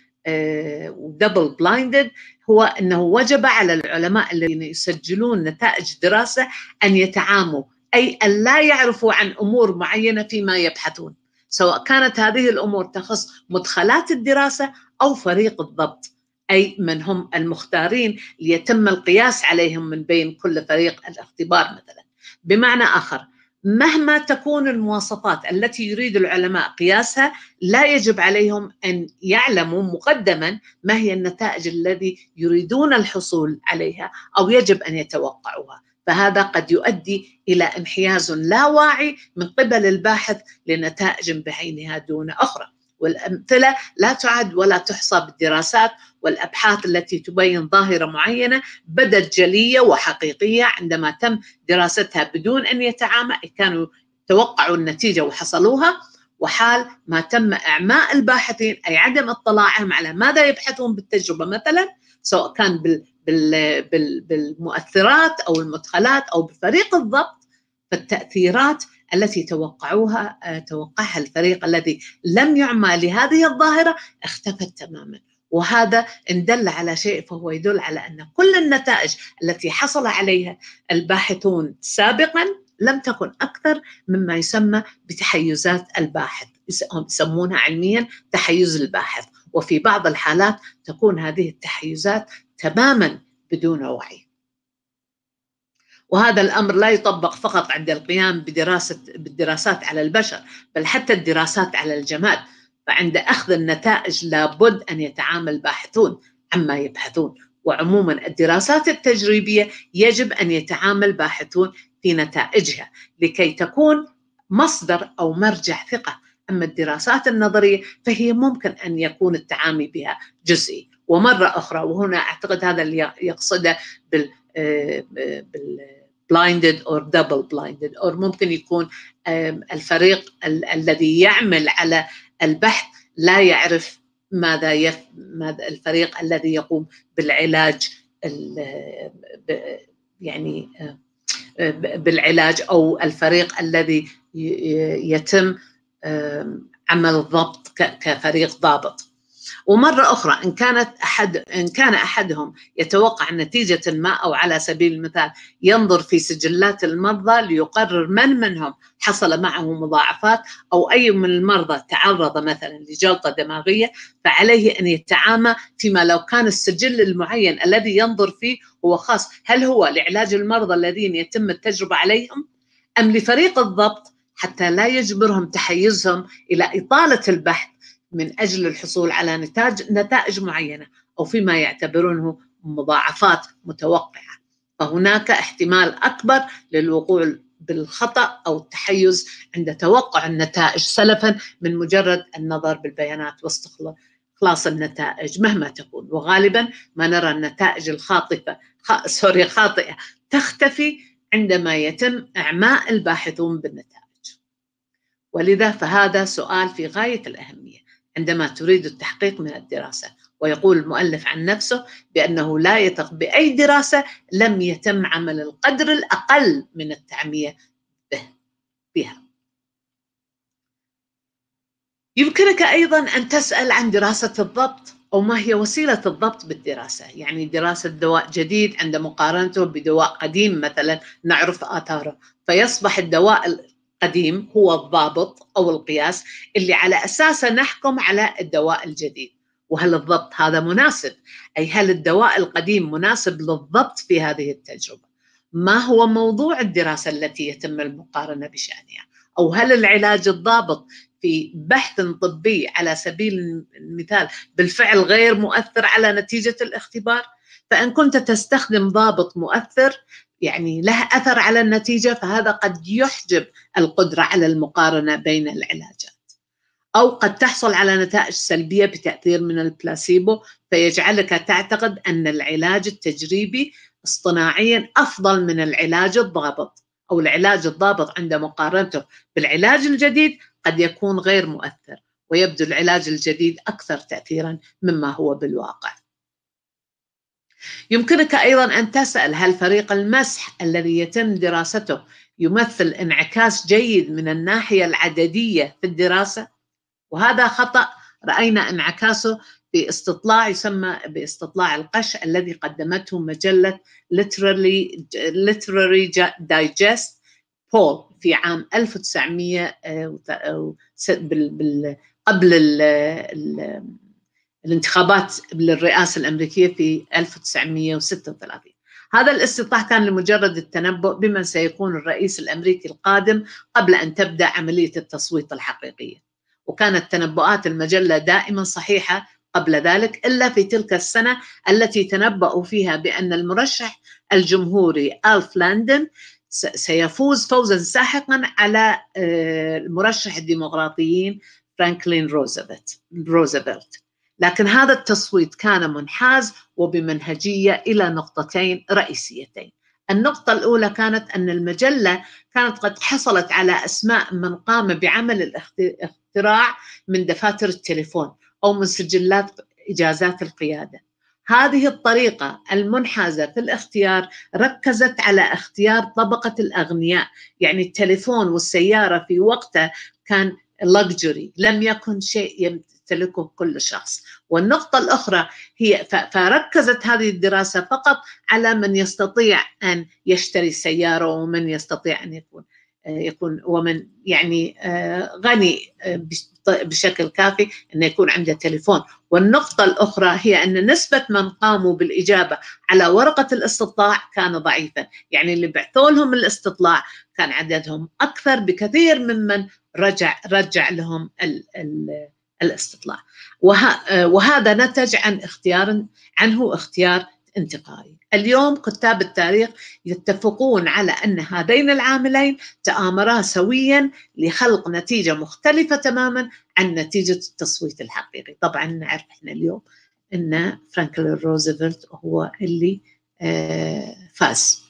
ودبل بلايندد هو انه وجب على العلماء الذين يسجلون نتائج دراسه ان يتعاموا اي ان لا يعرفوا عن امور معينه فيما يبحثون سواء كانت هذه الامور تخص مدخلات الدراسه او فريق الضبط اي من هم المختارين ليتم القياس عليهم من بين كل فريق الاختبار مثلا بمعنى اخر مهما تكون المواصفات التي يريد العلماء قياسها لا يجب عليهم ان يعلموا مقدما ما هي النتائج الذي يريدون الحصول عليها او يجب ان يتوقعوها فهذا قد يؤدي الى انحياز لا واعي من قبل الباحث لنتائج بعينها دون اخرى والأمثلة لا تعد ولا تحصى بالدراسات والأبحاث التي تبين ظاهرة معينة بدت جلية وحقيقية عندما تم دراستها بدون أن يتعامل كانوا توقعوا النتيجة وحصلوها وحال ما تم إعماء الباحثين أي عدم اطلاعهم على ماذا يبحثون بالتجربة مثلا سواء كان بال بال بال بالمؤثرات أو المدخلات أو بفريق الضبط فالتأثيرات التي توقعوها آه، توقعها الفريق الذي لم يعمى لهذه الظاهرة اختفت تماما وهذا إن دل على شيء فهو يدل على أن كل النتائج التي حصل عليها الباحثون سابقا لم تكن أكثر مما يسمى بتحيزات الباحث يسمونها علميا تحيز الباحث وفي بعض الحالات تكون هذه التحيزات تماما بدون وعي وهذا الامر لا يطبق فقط عند القيام بدراسه بالدراسات على البشر بل حتى الدراسات على الجماد فعند اخذ النتائج لابد ان يتعامل باحثون عما يبحثون وعموما الدراسات التجريبيه يجب ان يتعامل باحثون في نتائجها لكي تكون مصدر او مرجع ثقه اما الدراسات النظريه فهي ممكن ان يكون التعامي بها جزئي ومره اخرى وهنا اعتقد هذا اللي يقصده بال, آه، آه، بال blinded or double blinded or ممكن يكون الفريق ال- الذي يعمل على البحث لا يعرف ماذا, يف... ماذا الفريق الذي يقوم بالعلاج ال- ب- يعني بالعلاج او الفريق الذي يتم عمل ضبط كفريق ضابط ومرة أخرى إن كانت أحد إن كان أحدهم يتوقع نتيجة ما أو على سبيل المثال ينظر في سجلات المرضى ليقرر من منهم حصل معه مضاعفات أو أي من المرضى تعرض مثلا لجلطة دماغية فعليه أن يتعامى فيما لو كان السجل المعين الذي ينظر فيه هو خاص هل هو لعلاج المرضى الذين يتم التجربة عليهم أم لفريق الضبط حتى لا يجبرهم تحيزهم إلى إطالة البحث من أجل الحصول على نتاج نتائج معينة أو فيما يعتبرونه مضاعفات متوقعة فهناك احتمال أكبر للوقوع بالخطأ أو التحيز عند توقع النتائج سلفا من مجرد النظر بالبيانات واستخلاص خلاص النتائج مهما تكون وغالبا ما نرى النتائج الخاطفة خ... سوري خاطئة تختفي عندما يتم إعماء الباحثون بالنتائج ولذا فهذا سؤال في غاية الأهمية عندما تريد التحقيق من الدراسه ويقول المؤلف عن نفسه بانه لا يثق باي دراسه لم يتم عمل القدر الاقل من التعميه به بها يمكنك ايضا ان تسال عن دراسه الضبط او ما هي وسيله الضبط بالدراسه يعني دراسه دواء جديد عند مقارنته بدواء قديم مثلا نعرف اثاره فيصبح الدواء قديم هو الضابط او القياس اللي على اساسه نحكم على الدواء الجديد وهل الضبط هذا مناسب اي هل الدواء القديم مناسب للضبط في هذه التجربه ما هو موضوع الدراسه التي يتم المقارنه بشانها او هل العلاج الضابط في بحث طبي على سبيل المثال بالفعل غير مؤثر على نتيجه الاختبار فان كنت تستخدم ضابط مؤثر يعني لها اثر على النتيجه فهذا قد يحجب القدره على المقارنه بين العلاجات. او قد تحصل على نتائج سلبيه بتاثير من البلاسيبو فيجعلك تعتقد ان العلاج التجريبي اصطناعيا افضل من العلاج الضابط او العلاج الضابط عند مقارنته بالعلاج الجديد قد يكون غير مؤثر ويبدو العلاج الجديد اكثر تاثيرا مما هو بالواقع. يمكنك أيضا أن تسأل هل فريق المسح الذي يتم دراسته يمثل انعكاس جيد من الناحية العددية في الدراسة؟ وهذا خطأ رأينا انعكاسه في استطلاع يسمى باستطلاع القش الذي قدمته مجلة Literary, Literary Digest بول في عام 1900 آه، آه، قبل الانتخابات للرئاسة الأمريكية في 1936 هذا الاستطلاع كان لمجرد التنبؤ بمن سيكون الرئيس الأمريكي القادم قبل أن تبدأ عملية التصويت الحقيقية وكانت تنبؤات المجلة دائما صحيحة قبل ذلك إلا في تلك السنة التي تنبؤوا فيها بأن المرشح الجمهوري ألف لاندن سيفوز فوزا ساحقا على آه، مرشح الديمقراطيين فرانكلين روزفلت روزفلت لكن هذا التصويت كان منحاز وبمنهجيه الى نقطتين رئيسيتين. النقطة الأولى كانت أن المجلة كانت قد حصلت على أسماء من قام بعمل الاختراع من دفاتر التليفون أو من سجلات إجازات القيادة. هذه الطريقة المنحازة في الاختيار ركزت على اختيار طبقة الأغنياء يعني التليفون والسيارة في وقته كان لكجري لم يكن شيء يمتلكه كل شخص والنقطة الأخرى هي فركزت هذه الدراسة فقط على من يستطيع أن يشتري سيارة ومن يستطيع أن يكون آه، يكون ومن يعني آه، غني آه، بشكل كافي أن يكون عنده تليفون والنقطة الأخرى هي أن نسبة من قاموا بالإجابة على ورقة الاستطلاع كان ضعيفا يعني اللي بعثوا لهم الاستطلاع كان عددهم أكثر بكثير ممن رجع رجع لهم ال الـ الاستطلاع وه... آه، وهذا نتج عن اختيار عنه اختيار انتقائي اليوم كتاب التاريخ يتفقون على أن هذين العاملين تآمرا سويا لخلق نتيجة مختلفة تماما عن نتيجة التصويت الحقيقي طبعا نعرف احنا اليوم أن فرانكلين روزفلت هو اللي آه، فاز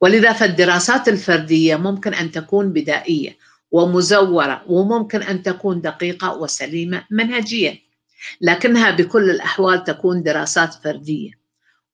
ولذا فالدراسات الفردية ممكن أن تكون بدائية ومزوره وممكن ان تكون دقيقه وسليمه منهجيا لكنها بكل الاحوال تكون دراسات فرديه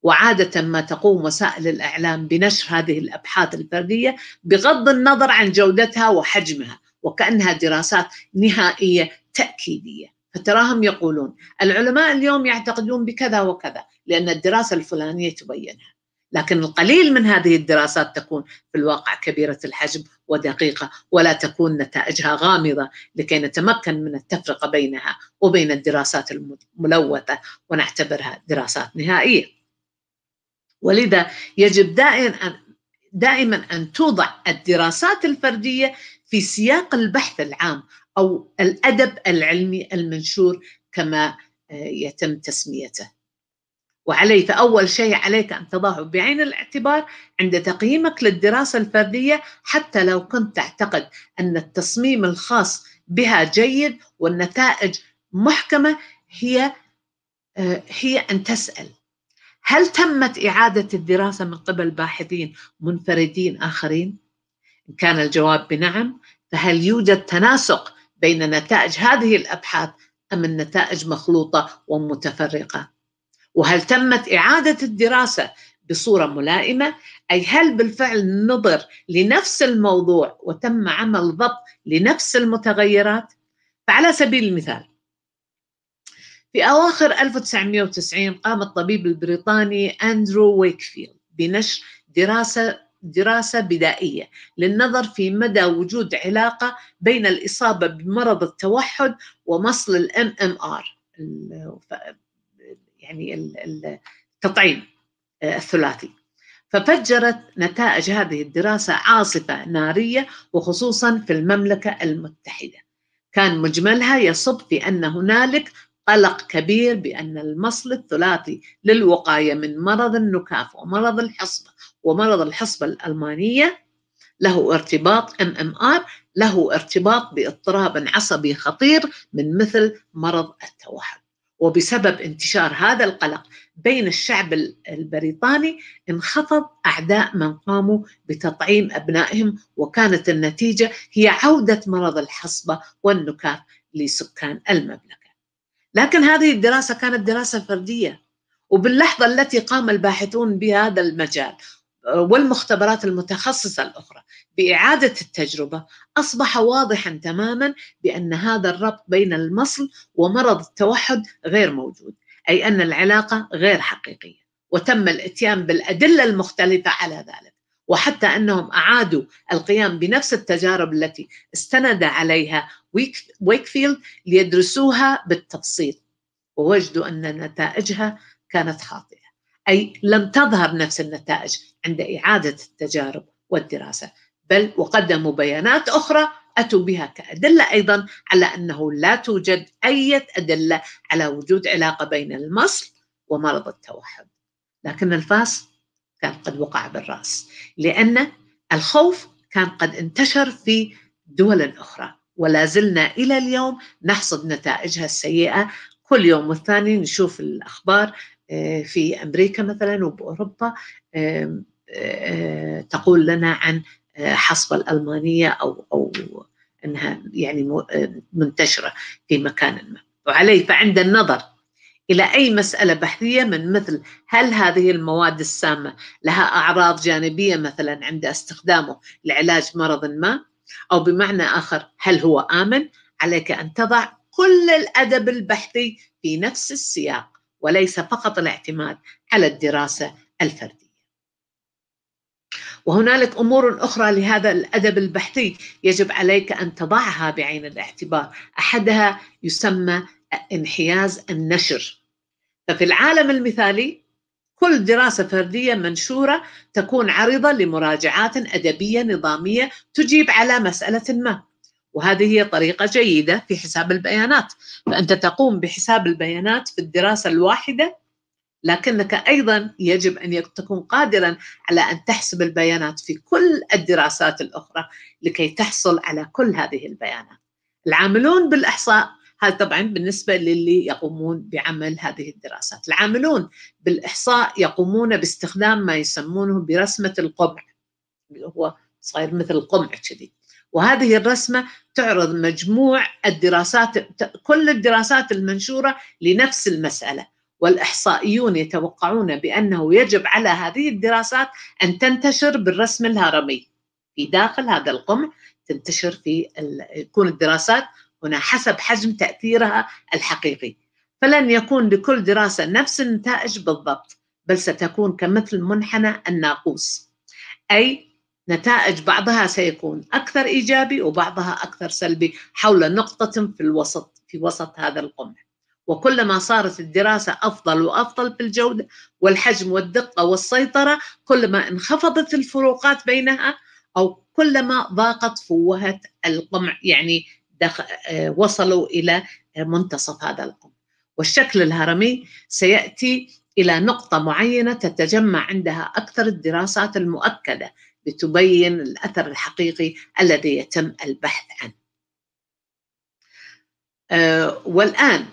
وعاده ما تقوم وسائل الاعلام بنشر هذه الابحاث الفرديه بغض النظر عن جودتها وحجمها وكانها دراسات نهائيه تاكيديه فتراهم يقولون العلماء اليوم يعتقدون بكذا وكذا لان الدراسه الفلانيه تبينها لكن القليل من هذه الدراسات تكون في الواقع كبيره الحجم ودقيقه ولا تكون نتائجها غامضه لكي نتمكن من التفرقه بينها وبين الدراسات الملوثه ونعتبرها دراسات نهائيه. ولذا يجب دائما دائما ان توضع الدراسات الفرديه في سياق البحث العام او الادب العلمي المنشور كما آه، يتم تسميته. وعلي فأول شيء عليك أن تضعه بعين الاعتبار عند تقييمك للدراسة الفردية حتى لو كنت تعتقد أن التصميم الخاص بها جيد والنتائج محكمة هي آه، هي أن تسأل هل تمت إعادة الدراسة من قبل باحثين منفردين آخرين؟ إن كان الجواب بنعم فهل يوجد تناسق بين نتائج هذه الأبحاث أم النتائج مخلوطة ومتفرقة؟ وهل تمت إعادة الدراسة بصورة ملائمة أي هل بالفعل نظر لنفس الموضوع وتم عمل ضبط لنفس المتغيرات فعلى سبيل المثال في أواخر 1990 قام الطبيب البريطاني أندرو ويكفيلد بنشر دراسة دراسة بدائية للنظر في مدى وجود علاقة بين الإصابة بمرض التوحد ومصل ال MMR يعني التطعيم آه، الثلاثي ففجرت نتائج هذه الدراسة عاصفة نارية وخصوصا في المملكة المتحدة كان مجملها يصب في أن هنالك قلق كبير بأن المصل الثلاثي للوقاية من مرض النكاف ومرض الحصبة ومرض الحصبة الألمانية له ارتباط MMR له ارتباط باضطراب عصبي خطير من مثل مرض التوحد وبسبب انتشار هذا القلق بين الشعب البريطاني انخفض اعداء من قاموا بتطعيم ابنائهم وكانت النتيجه هي عوده مرض الحصبه والنكاف لسكان المملكه. لكن هذه الدراسه كانت دراسه فرديه وباللحظه التي قام الباحثون بهذا المجال والمختبرات المتخصصه الاخرى باعاده التجربه اصبح واضحا تماما بان هذا الربط بين المصل ومرض التوحد غير موجود اي ان العلاقه غير حقيقيه وتم الاتيان بالادله المختلفه على ذلك وحتى انهم اعادوا القيام بنفس التجارب التي استند عليها ويكفيلد ليدرسوها بالتفصيل ووجدوا ان نتائجها كانت خاطئه اي لم تظهر نفس النتائج عند اعاده التجارب والدراسه بل وقدموا بيانات أخرى أتوا بها كأدلة أيضا على أنه لا توجد أي أدلة على وجود علاقة بين المصل ومرض التوحد لكن الفاس كان قد وقع بالرأس لأن الخوف كان قد انتشر في دول أخرى ولا زلنا إلى اليوم نحصد نتائجها السيئة كل يوم والثاني نشوف الأخبار آه، في أمريكا مثلا وبأوروبا آه، آه، تقول لنا عن حصبة الألمانية أو أو أنها يعني منتشرة في مكان ما وعليه فعند النظر إلى أي مسألة بحثية من مثل هل هذه المواد السامة لها أعراض جانبية مثلا عند استخدامه لعلاج مرض ما أو بمعنى آخر هل هو آمن عليك أن تضع كل الأدب البحثي في نفس السياق وليس فقط الاعتماد على الدراسة الفردية وهنالك امور اخرى لهذا الادب البحثي يجب عليك ان تضعها بعين الاعتبار احدها يسمى انحياز النشر ففي العالم المثالي كل دراسة فردية منشورة تكون عريضة لمراجعات أدبية نظامية تجيب على مسألة ما وهذه هي طريقة جيدة في حساب البيانات فأنت تقوم بحساب البيانات في الدراسة الواحدة لكنك أيضا يجب أن تكون قادرا على أن تحسب البيانات في كل الدراسات الأخرى لكي تحصل على كل هذه البيانات العاملون بالإحصاء هذا طبعا بالنسبة للي يقومون بعمل هذه الدراسات العاملون بالإحصاء يقومون باستخدام ما يسمونه برسمة القمع اللي هو صاير مثل القمع كذي وهذه الرسمة تعرض مجموع الدراسات كل الدراسات المنشورة لنفس المسألة والإحصائيون يتوقعون بأنه يجب على هذه الدراسات أن تنتشر بالرسم الهرمي في داخل هذا القمع تنتشر في يكون الدراسات هنا حسب حجم تأثيرها الحقيقي فلن يكون لكل دراسة نفس النتائج بالضبط بل ستكون كمثل منحنى الناقوس أي نتائج بعضها سيكون أكثر إيجابي وبعضها أكثر سلبي حول نقطة في الوسط في وسط هذا القمح وكلما صارت الدراسة أفضل وأفضل في الجودة والحجم والدقة والسيطرة كلما انخفضت الفروقات بينها أو كلما ضاقت فوهة القمع يعني دخ... آه، وصلوا إلى منتصف هذا القمع والشكل الهرمي سيأتي إلى نقطة معينة تتجمع عندها أكثر الدراسات المؤكدة لتبين الأثر الحقيقي الذي يتم البحث عنه آه، والآن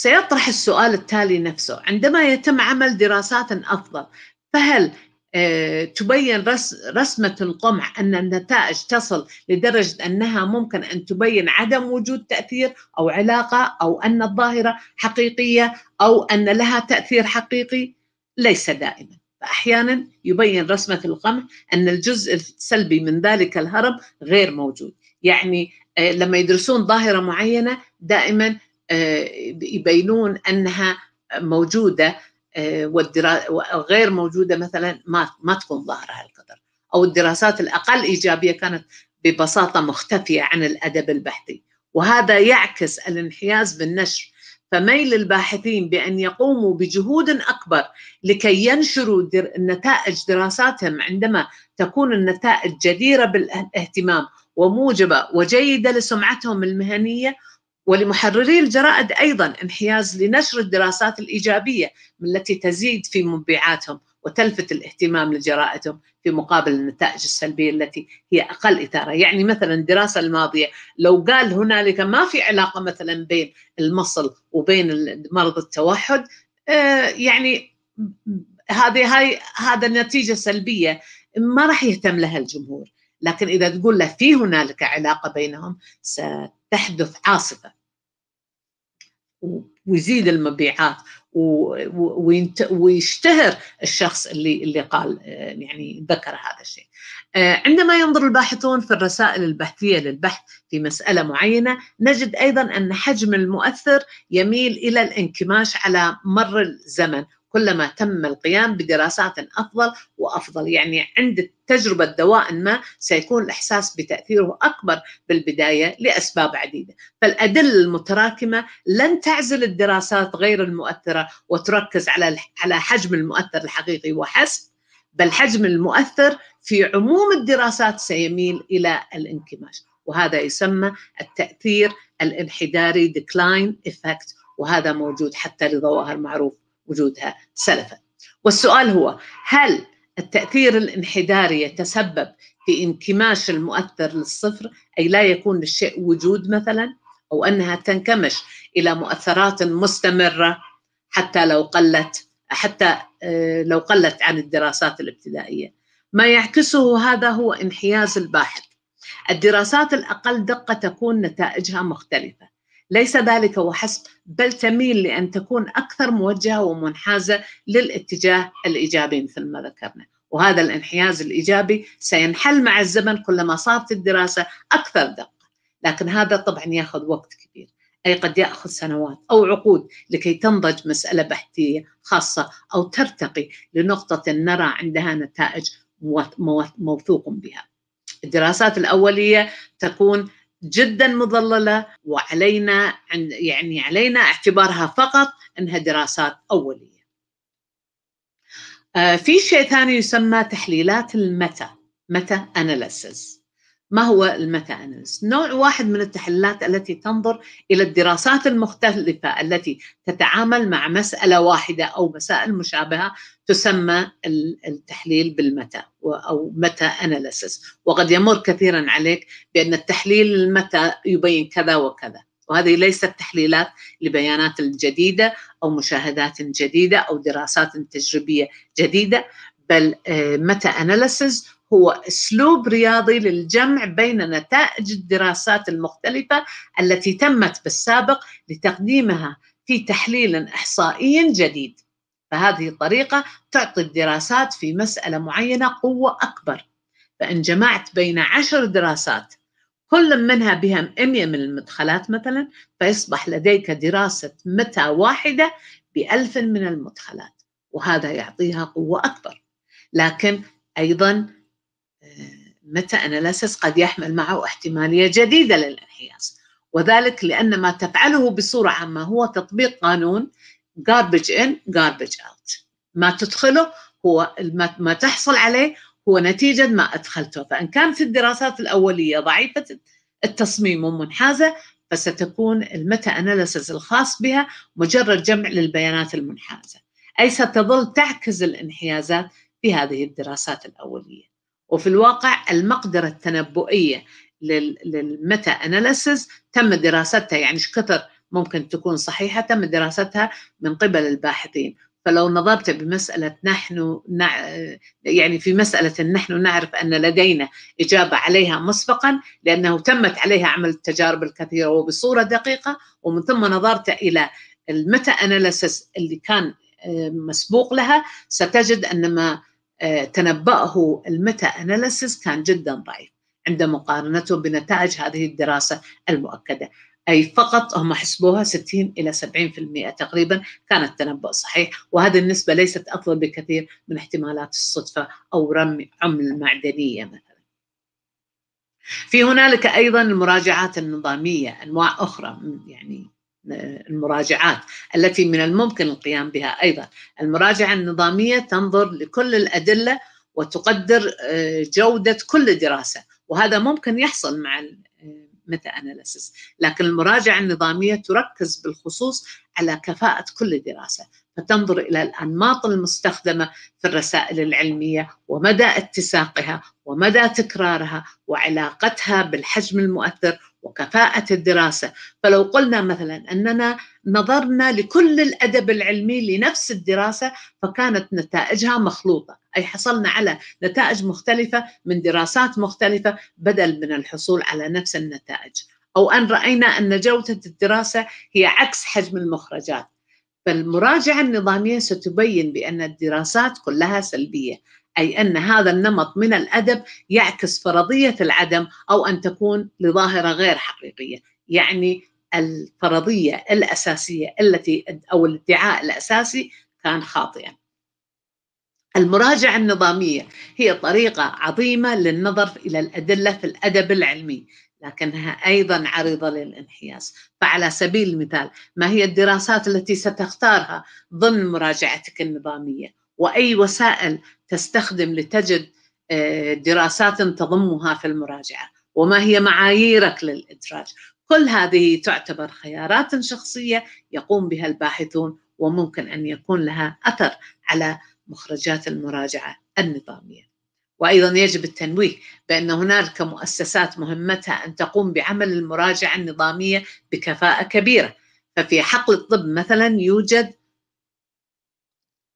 سيطرح السؤال التالي نفسه عندما يتم عمل دراسات أفضل فهل آه، تبين رسمة القمع أن النتائج تصل لدرجة أنها ممكن أن تبين عدم وجود تأثير أو علاقة أو أن الظاهرة حقيقية أو أن لها تأثير حقيقي ليس دائما فأحيانا يبين رسمة القمع أن الجزء السلبي من ذلك الهرم غير موجود يعني آه، لما يدرسون ظاهرة معينة دائما آه، يبينون انها موجوده آه، وغير موجوده مثلا ما ما تكون ظاهره هالقدر او الدراسات الاقل ايجابيه كانت ببساطه مختفيه عن الادب البحثي وهذا يعكس الانحياز بالنشر فميل الباحثين بان يقوموا بجهود اكبر لكي ينشروا در نتائج دراساتهم عندما تكون النتائج جديره بالاهتمام وموجبه وجيده لسمعتهم المهنيه ولمحرري الجرائد أيضا انحياز لنشر الدراسات الإيجابية من التي تزيد في مبيعاتهم وتلفت الاهتمام لجرائدهم في مقابل النتائج السلبية التي هي أقل إثارة يعني مثلا الدراسة الماضية لو قال هنالك ما في علاقة مثلا بين المصل وبين مرض التوحد آه، يعني هذه هاي هذا النتيجة سلبية ما راح يهتم لها الجمهور لكن إذا تقول له في هنالك علاقة بينهم ستحدث عاصفة ويزيد المبيعات ويشتهر الشخص اللي اللي قال آه، يعني ذكر هذا الشيء. آه، عندما ينظر الباحثون في الرسائل البحثيه للبحث في مساله معينه نجد ايضا ان حجم المؤثر يميل الى الانكماش على مر الزمن كلما تم القيام بدراسات أفضل وأفضل يعني عند تجربة دواء ما سيكون الإحساس بتأثيره أكبر بالبداية لأسباب عديدة فالأدلة المتراكمة لن تعزل الدراسات غير المؤثرة وتركز على على حجم المؤثر الحقيقي وحسب بل حجم المؤثر في عموم الدراسات سيميل إلى الانكماش وهذا يسمى التأثير الانحداري decline effect وهذا موجود حتى لظواهر معروفة وجودها سلفا والسؤال هو هل التأثير الانحداري يتسبب في انكماش المؤثر للصفر أي لا يكون للشيء وجود مثلا أو أنها تنكمش إلى مؤثرات مستمرة حتى لو قلت حتى آه، لو قلت عن الدراسات الابتدائية ما يعكسه هذا هو انحياز الباحث الدراسات الأقل دقة تكون نتائجها مختلفة ليس ذلك وحسب بل تميل لأن تكون أكثر موجهة ومنحازة للاتجاه الإيجابي مثل ما ذكرنا وهذا الانحياز الإيجابي سينحل مع الزمن كلما صارت الدراسة أكثر دقة لكن هذا طبعا يأخذ وقت كبير أي قد يأخذ سنوات أو عقود لكي تنضج مسألة بحثية خاصة أو ترتقي لنقطة نرى عندها نتائج موثوق بها الدراسات الأولية تكون جدا مضلله وعلينا يعني علينا اعتبارها فقط انها دراسات اوليه. آه، في شيء ثاني يسمى تحليلات المتا متا اناليسز ما هو الميتا اناليس؟ نوع واحد من التحليلات التي تنظر الى الدراسات المختلفه التي تتعامل مع مساله واحده او مسائل مشابهه تسمى التحليل بالمتا او متا اناليسس وقد يمر كثيرا عليك بان التحليل المتا يبين كذا وكذا وهذه ليست تحليلات لبيانات جديده او مشاهدات جديده او دراسات تجريبيه جديده بل آه، متا اناليسز هو اسلوب رياضي للجمع بين نتائج الدراسات المختلفه التي تمت بالسابق لتقديمها في تحليل احصائي جديد فهذه الطريقه تعطي الدراسات في مساله معينه قوه اكبر فان جمعت بين عشر دراسات كل منها بها 100 من المدخلات مثلا فيصبح لديك دراسه متى واحده بألف من المدخلات وهذا يعطيها قوه اكبر لكن ايضا آه، متى أناليسس قد يحمل معه احتمالية جديدة للانحياز وذلك لأن ما تفعله بصورة عامة هو تطبيق قانون garbage in garbage out ما تدخله هو ما تحصل عليه هو نتيجة ما أدخلته فإن كانت الدراسات الأولية ضعيفة التصميم ومنحازة فستكون المتا أناليسز الخاص بها مجرد جمع للبيانات المنحازة أي ستظل تعكس الانحيازات في هذه الدراسات الأولية وفي الواقع المقدرة التنبؤية للميتا اناليسز تم دراستها يعني ايش كثر ممكن تكون صحيحة تم دراستها من قبل الباحثين فلو نظرت بمسألة نحن نع... يعني في مسألة نحن نعرف أن لدينا إجابة عليها مسبقا لأنه تمت عليها عمل التجارب الكثيرة وبصورة دقيقة ومن ثم نظرت إلى الميتا أناليسز اللي كان آه، مسبوق لها ستجد أن ما آه، تنبأه الميتا أناليسيس كان جدا ضعيف عند مقارنته بنتائج هذه الدراسة المؤكدة أي فقط هم حسبوها 60 إلى 70% تقريبا كان التنبؤ صحيح وهذه النسبة ليست أفضل بكثير من احتمالات الصدفة أو رمي عمل معدنية مثلا في هنالك أيضا المراجعات النظامية أنواع أخرى يعني المراجعات التي من الممكن القيام بها ايضا المراجعه النظاميه تنظر لكل الادله وتقدر آه، جوده كل دراسه وهذا ممكن يحصل مع الميتا اناليسيس آه، لكن المراجعه النظاميه تركز بالخصوص على كفاءه كل دراسه فتنظر الى الانماط المستخدمه في الرسائل العلميه ومدى اتساقها ومدى تكرارها وعلاقتها بالحجم المؤثر وكفاءة الدراسة فلو قلنا مثلا أننا نظرنا لكل الأدب العلمي لنفس الدراسة فكانت نتائجها مخلوطة أي حصلنا على نتائج مختلفة من دراسات مختلفة بدل من الحصول على نفس النتائج أو أن رأينا أن جودة الدراسة هي عكس حجم المخرجات فالمراجعة النظامية ستبين بأن الدراسات كلها سلبية أي أن هذا النمط من الأدب يعكس فرضية العدم أو أن تكون لظاهرة غير حقيقية يعني الفرضية الأساسية التي أو الادعاء الأساسي كان خاطئا المراجعة النظامية هي طريقة عظيمة للنظر إلى الأدلة في الأدب العلمي لكنها ايضا عريضه للانحياز فعلى سبيل المثال ما هي الدراسات التي ستختارها ضمن مراجعتك النظاميه واي وسائل تستخدم لتجد آه، دراسات تضمها في المراجعه وما هي معاييرك للادراج كل هذه تعتبر خيارات شخصيه يقوم بها الباحثون وممكن ان يكون لها اثر على مخرجات المراجعه النظاميه وأيضا يجب التنويه بأن هناك مؤسسات مهمتها أن تقوم بعمل المراجعة النظامية بكفاءة كبيرة ففي حقل الطب مثلا يوجد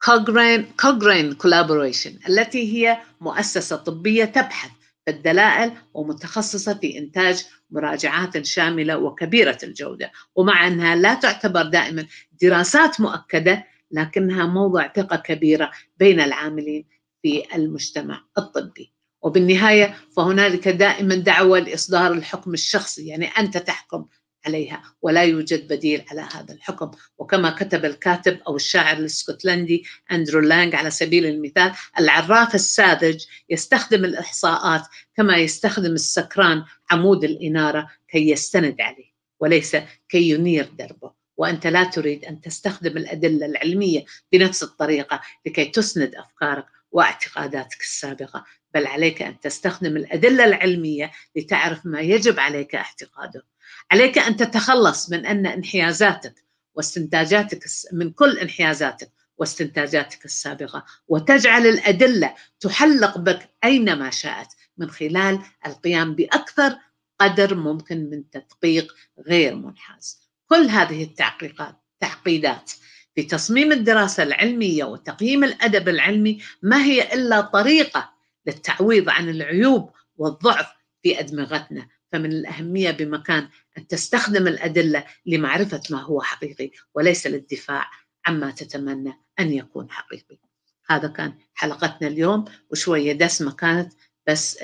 كوغرين كوغرين كولابوريشن التي هي مؤسسة طبية تبحث في الدلائل ومتخصصة في إنتاج مراجعات شاملة وكبيرة الجودة ومع أنها لا تعتبر دائما دراسات مؤكدة لكنها موضع ثقة كبيرة بين العاملين في المجتمع الطبي وبالنهاية فهنالك دائما دعوة لإصدار الحكم الشخصي يعني أنت تحكم عليها ولا يوجد بديل على هذا الحكم وكما كتب الكاتب أو الشاعر الاسكتلندي أندرو لانج على سبيل المثال العراف الساذج يستخدم الإحصاءات كما يستخدم السكران عمود الإنارة كي يستند عليه وليس كي ينير دربه وأنت لا تريد أن تستخدم الأدلة العلمية بنفس الطريقة لكي تسند أفكارك واعتقاداتك السابقه بل عليك ان تستخدم الادله العلميه لتعرف ما يجب عليك اعتقاده عليك ان تتخلص من ان انحيازاتك واستنتاجاتك من كل انحيازاتك واستنتاجاتك السابقه وتجعل الادله تحلق بك اينما شاءت من خلال القيام باكثر قدر ممكن من تدقيق غير منحاز كل هذه التعقيقات تعقيدات في تصميم الدراسة العلمية وتقييم الأدب العلمي ما هي إلا طريقة للتعويض عن العيوب والضعف في أدمغتنا فمن الأهمية بمكان أن تستخدم الأدلة لمعرفة ما هو حقيقي وليس للدفاع عما تتمنى أن يكون حقيقي هذا كان حلقتنا اليوم وشوية دسمة كانت بس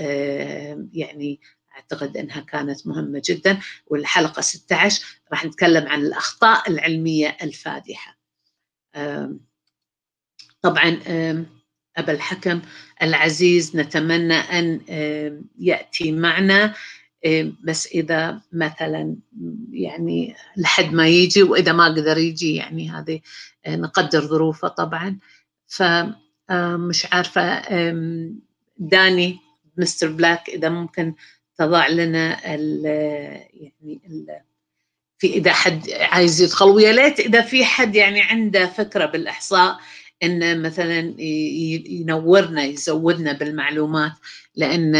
يعني أعتقد أنها كانت مهمة جدا والحلقة 16 راح نتكلم عن الأخطاء العلمية الفادحة طبعا أبا الحكم العزيز نتمنى أن يأتي معنا بس إذا مثلا يعني لحد ما يجي وإذا ما قدر يجي يعني هذه آه، نقدر ظروفه طبعا فمش آه، عارفة داني مستر بلاك إذا ممكن تضع لنا الـ آه، يعني ال في اذا حد عايز يدخل ويا ليت اذا في حد يعني عنده فكره بالاحصاء انه مثلا ينورنا يزودنا بالمعلومات لان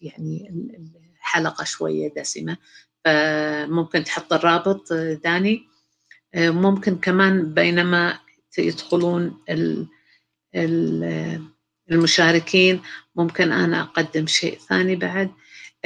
يعني الحلقه شويه دسمه فممكن تحط الرابط داني ممكن كمان بينما يدخلون المشاركين ممكن انا اقدم شيء ثاني بعد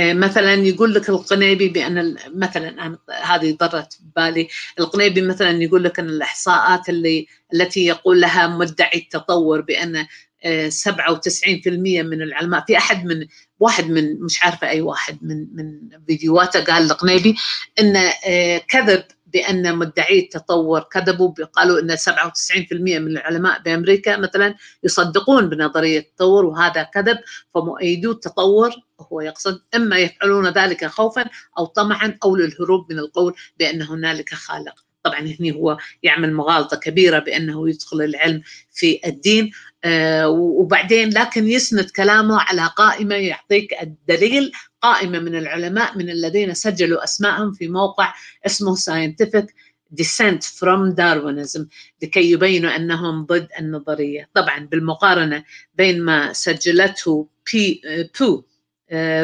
آه، مثلا يقول لك القنيبي بان مثلا هذه ضرت بالي القنيبي مثلا يقول لك ان الاحصاءات اللي التي يقول لها مدعي التطور بان 97% آه، من العلماء في احد من واحد من مش عارفه اي واحد من من فيديوهاته قال القنيبي ان آه، كذب بان مدعي التطور كذبوا قالوا ان 97% من العلماء بامريكا مثلا يصدقون بنظريه التطور وهذا كذب فمؤيدو التطور هو يقصد اما يفعلون ذلك خوفا او طمعا او للهروب من القول بان هنالك خالق طبعا هنا هو يعمل مغالطة كبيرة بأنه يدخل العلم في الدين آه، وبعدين لكن يسند كلامه على قائمة يعطيك الدليل قائمة من العلماء من الذين سجلوا اسمائهم في موقع اسمه ساينتفك ديسنت from Darwinism لكي يبينوا أنهم ضد النظرية طبعا بالمقارنة بين ما سجلته بي, بو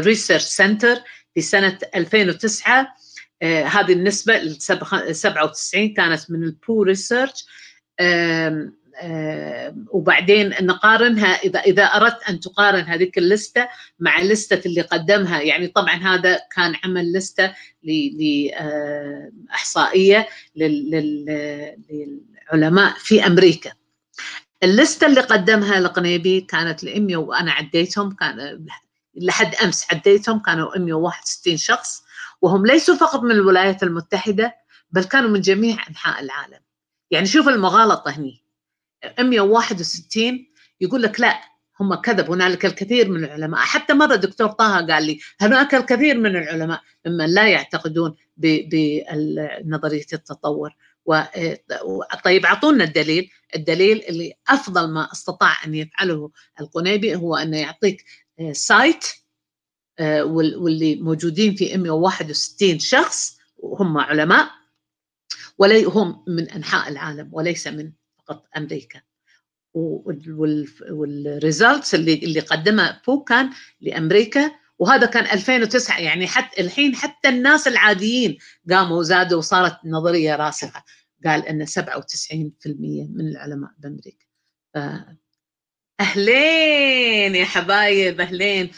ريسيرش سنتر في سنة 2009 آه، هذه النسبة ال 97 كانت من البو ريسيرش وبعدين نقارنها اذا اذا اردت ان تقارن هذيك اللسته مع لسته اللي قدمها يعني طبعا هذا كان عمل لسته احصائيه للعلماء في امريكا اللسته اللي قدمها القنيبي كانت ل 100 وانا عديتهم كان لحد امس عديتهم كانوا 161 شخص وهم ليسوا فقط من الولايات المتحدة بل كانوا من جميع أنحاء العالم يعني شوف المغالطة هنا 161 يقول لك لا هم كذب هنالك الكثير من العلماء حتى مرة دكتور طه قال لي هناك الكثير من العلماء ممن لا يعتقدون بنظرية التطور طيب اعطونا الدليل الدليل اللي افضل ما استطاع ان يفعله القنيبي هو انه يعطيك سايت آه، واللي موجودين في 161 شخص وهم علماء وهم من انحاء العالم وليس من فقط امريكا والريزلتس اللي اللي قدمها بو كان لامريكا وهذا كان 2009 يعني حتى الحين حتى الناس العاديين قاموا وزادوا وصارت نظريه راسخه قال ان 97% من العلماء بامريكا آه، اهلين يا حبايب اهلين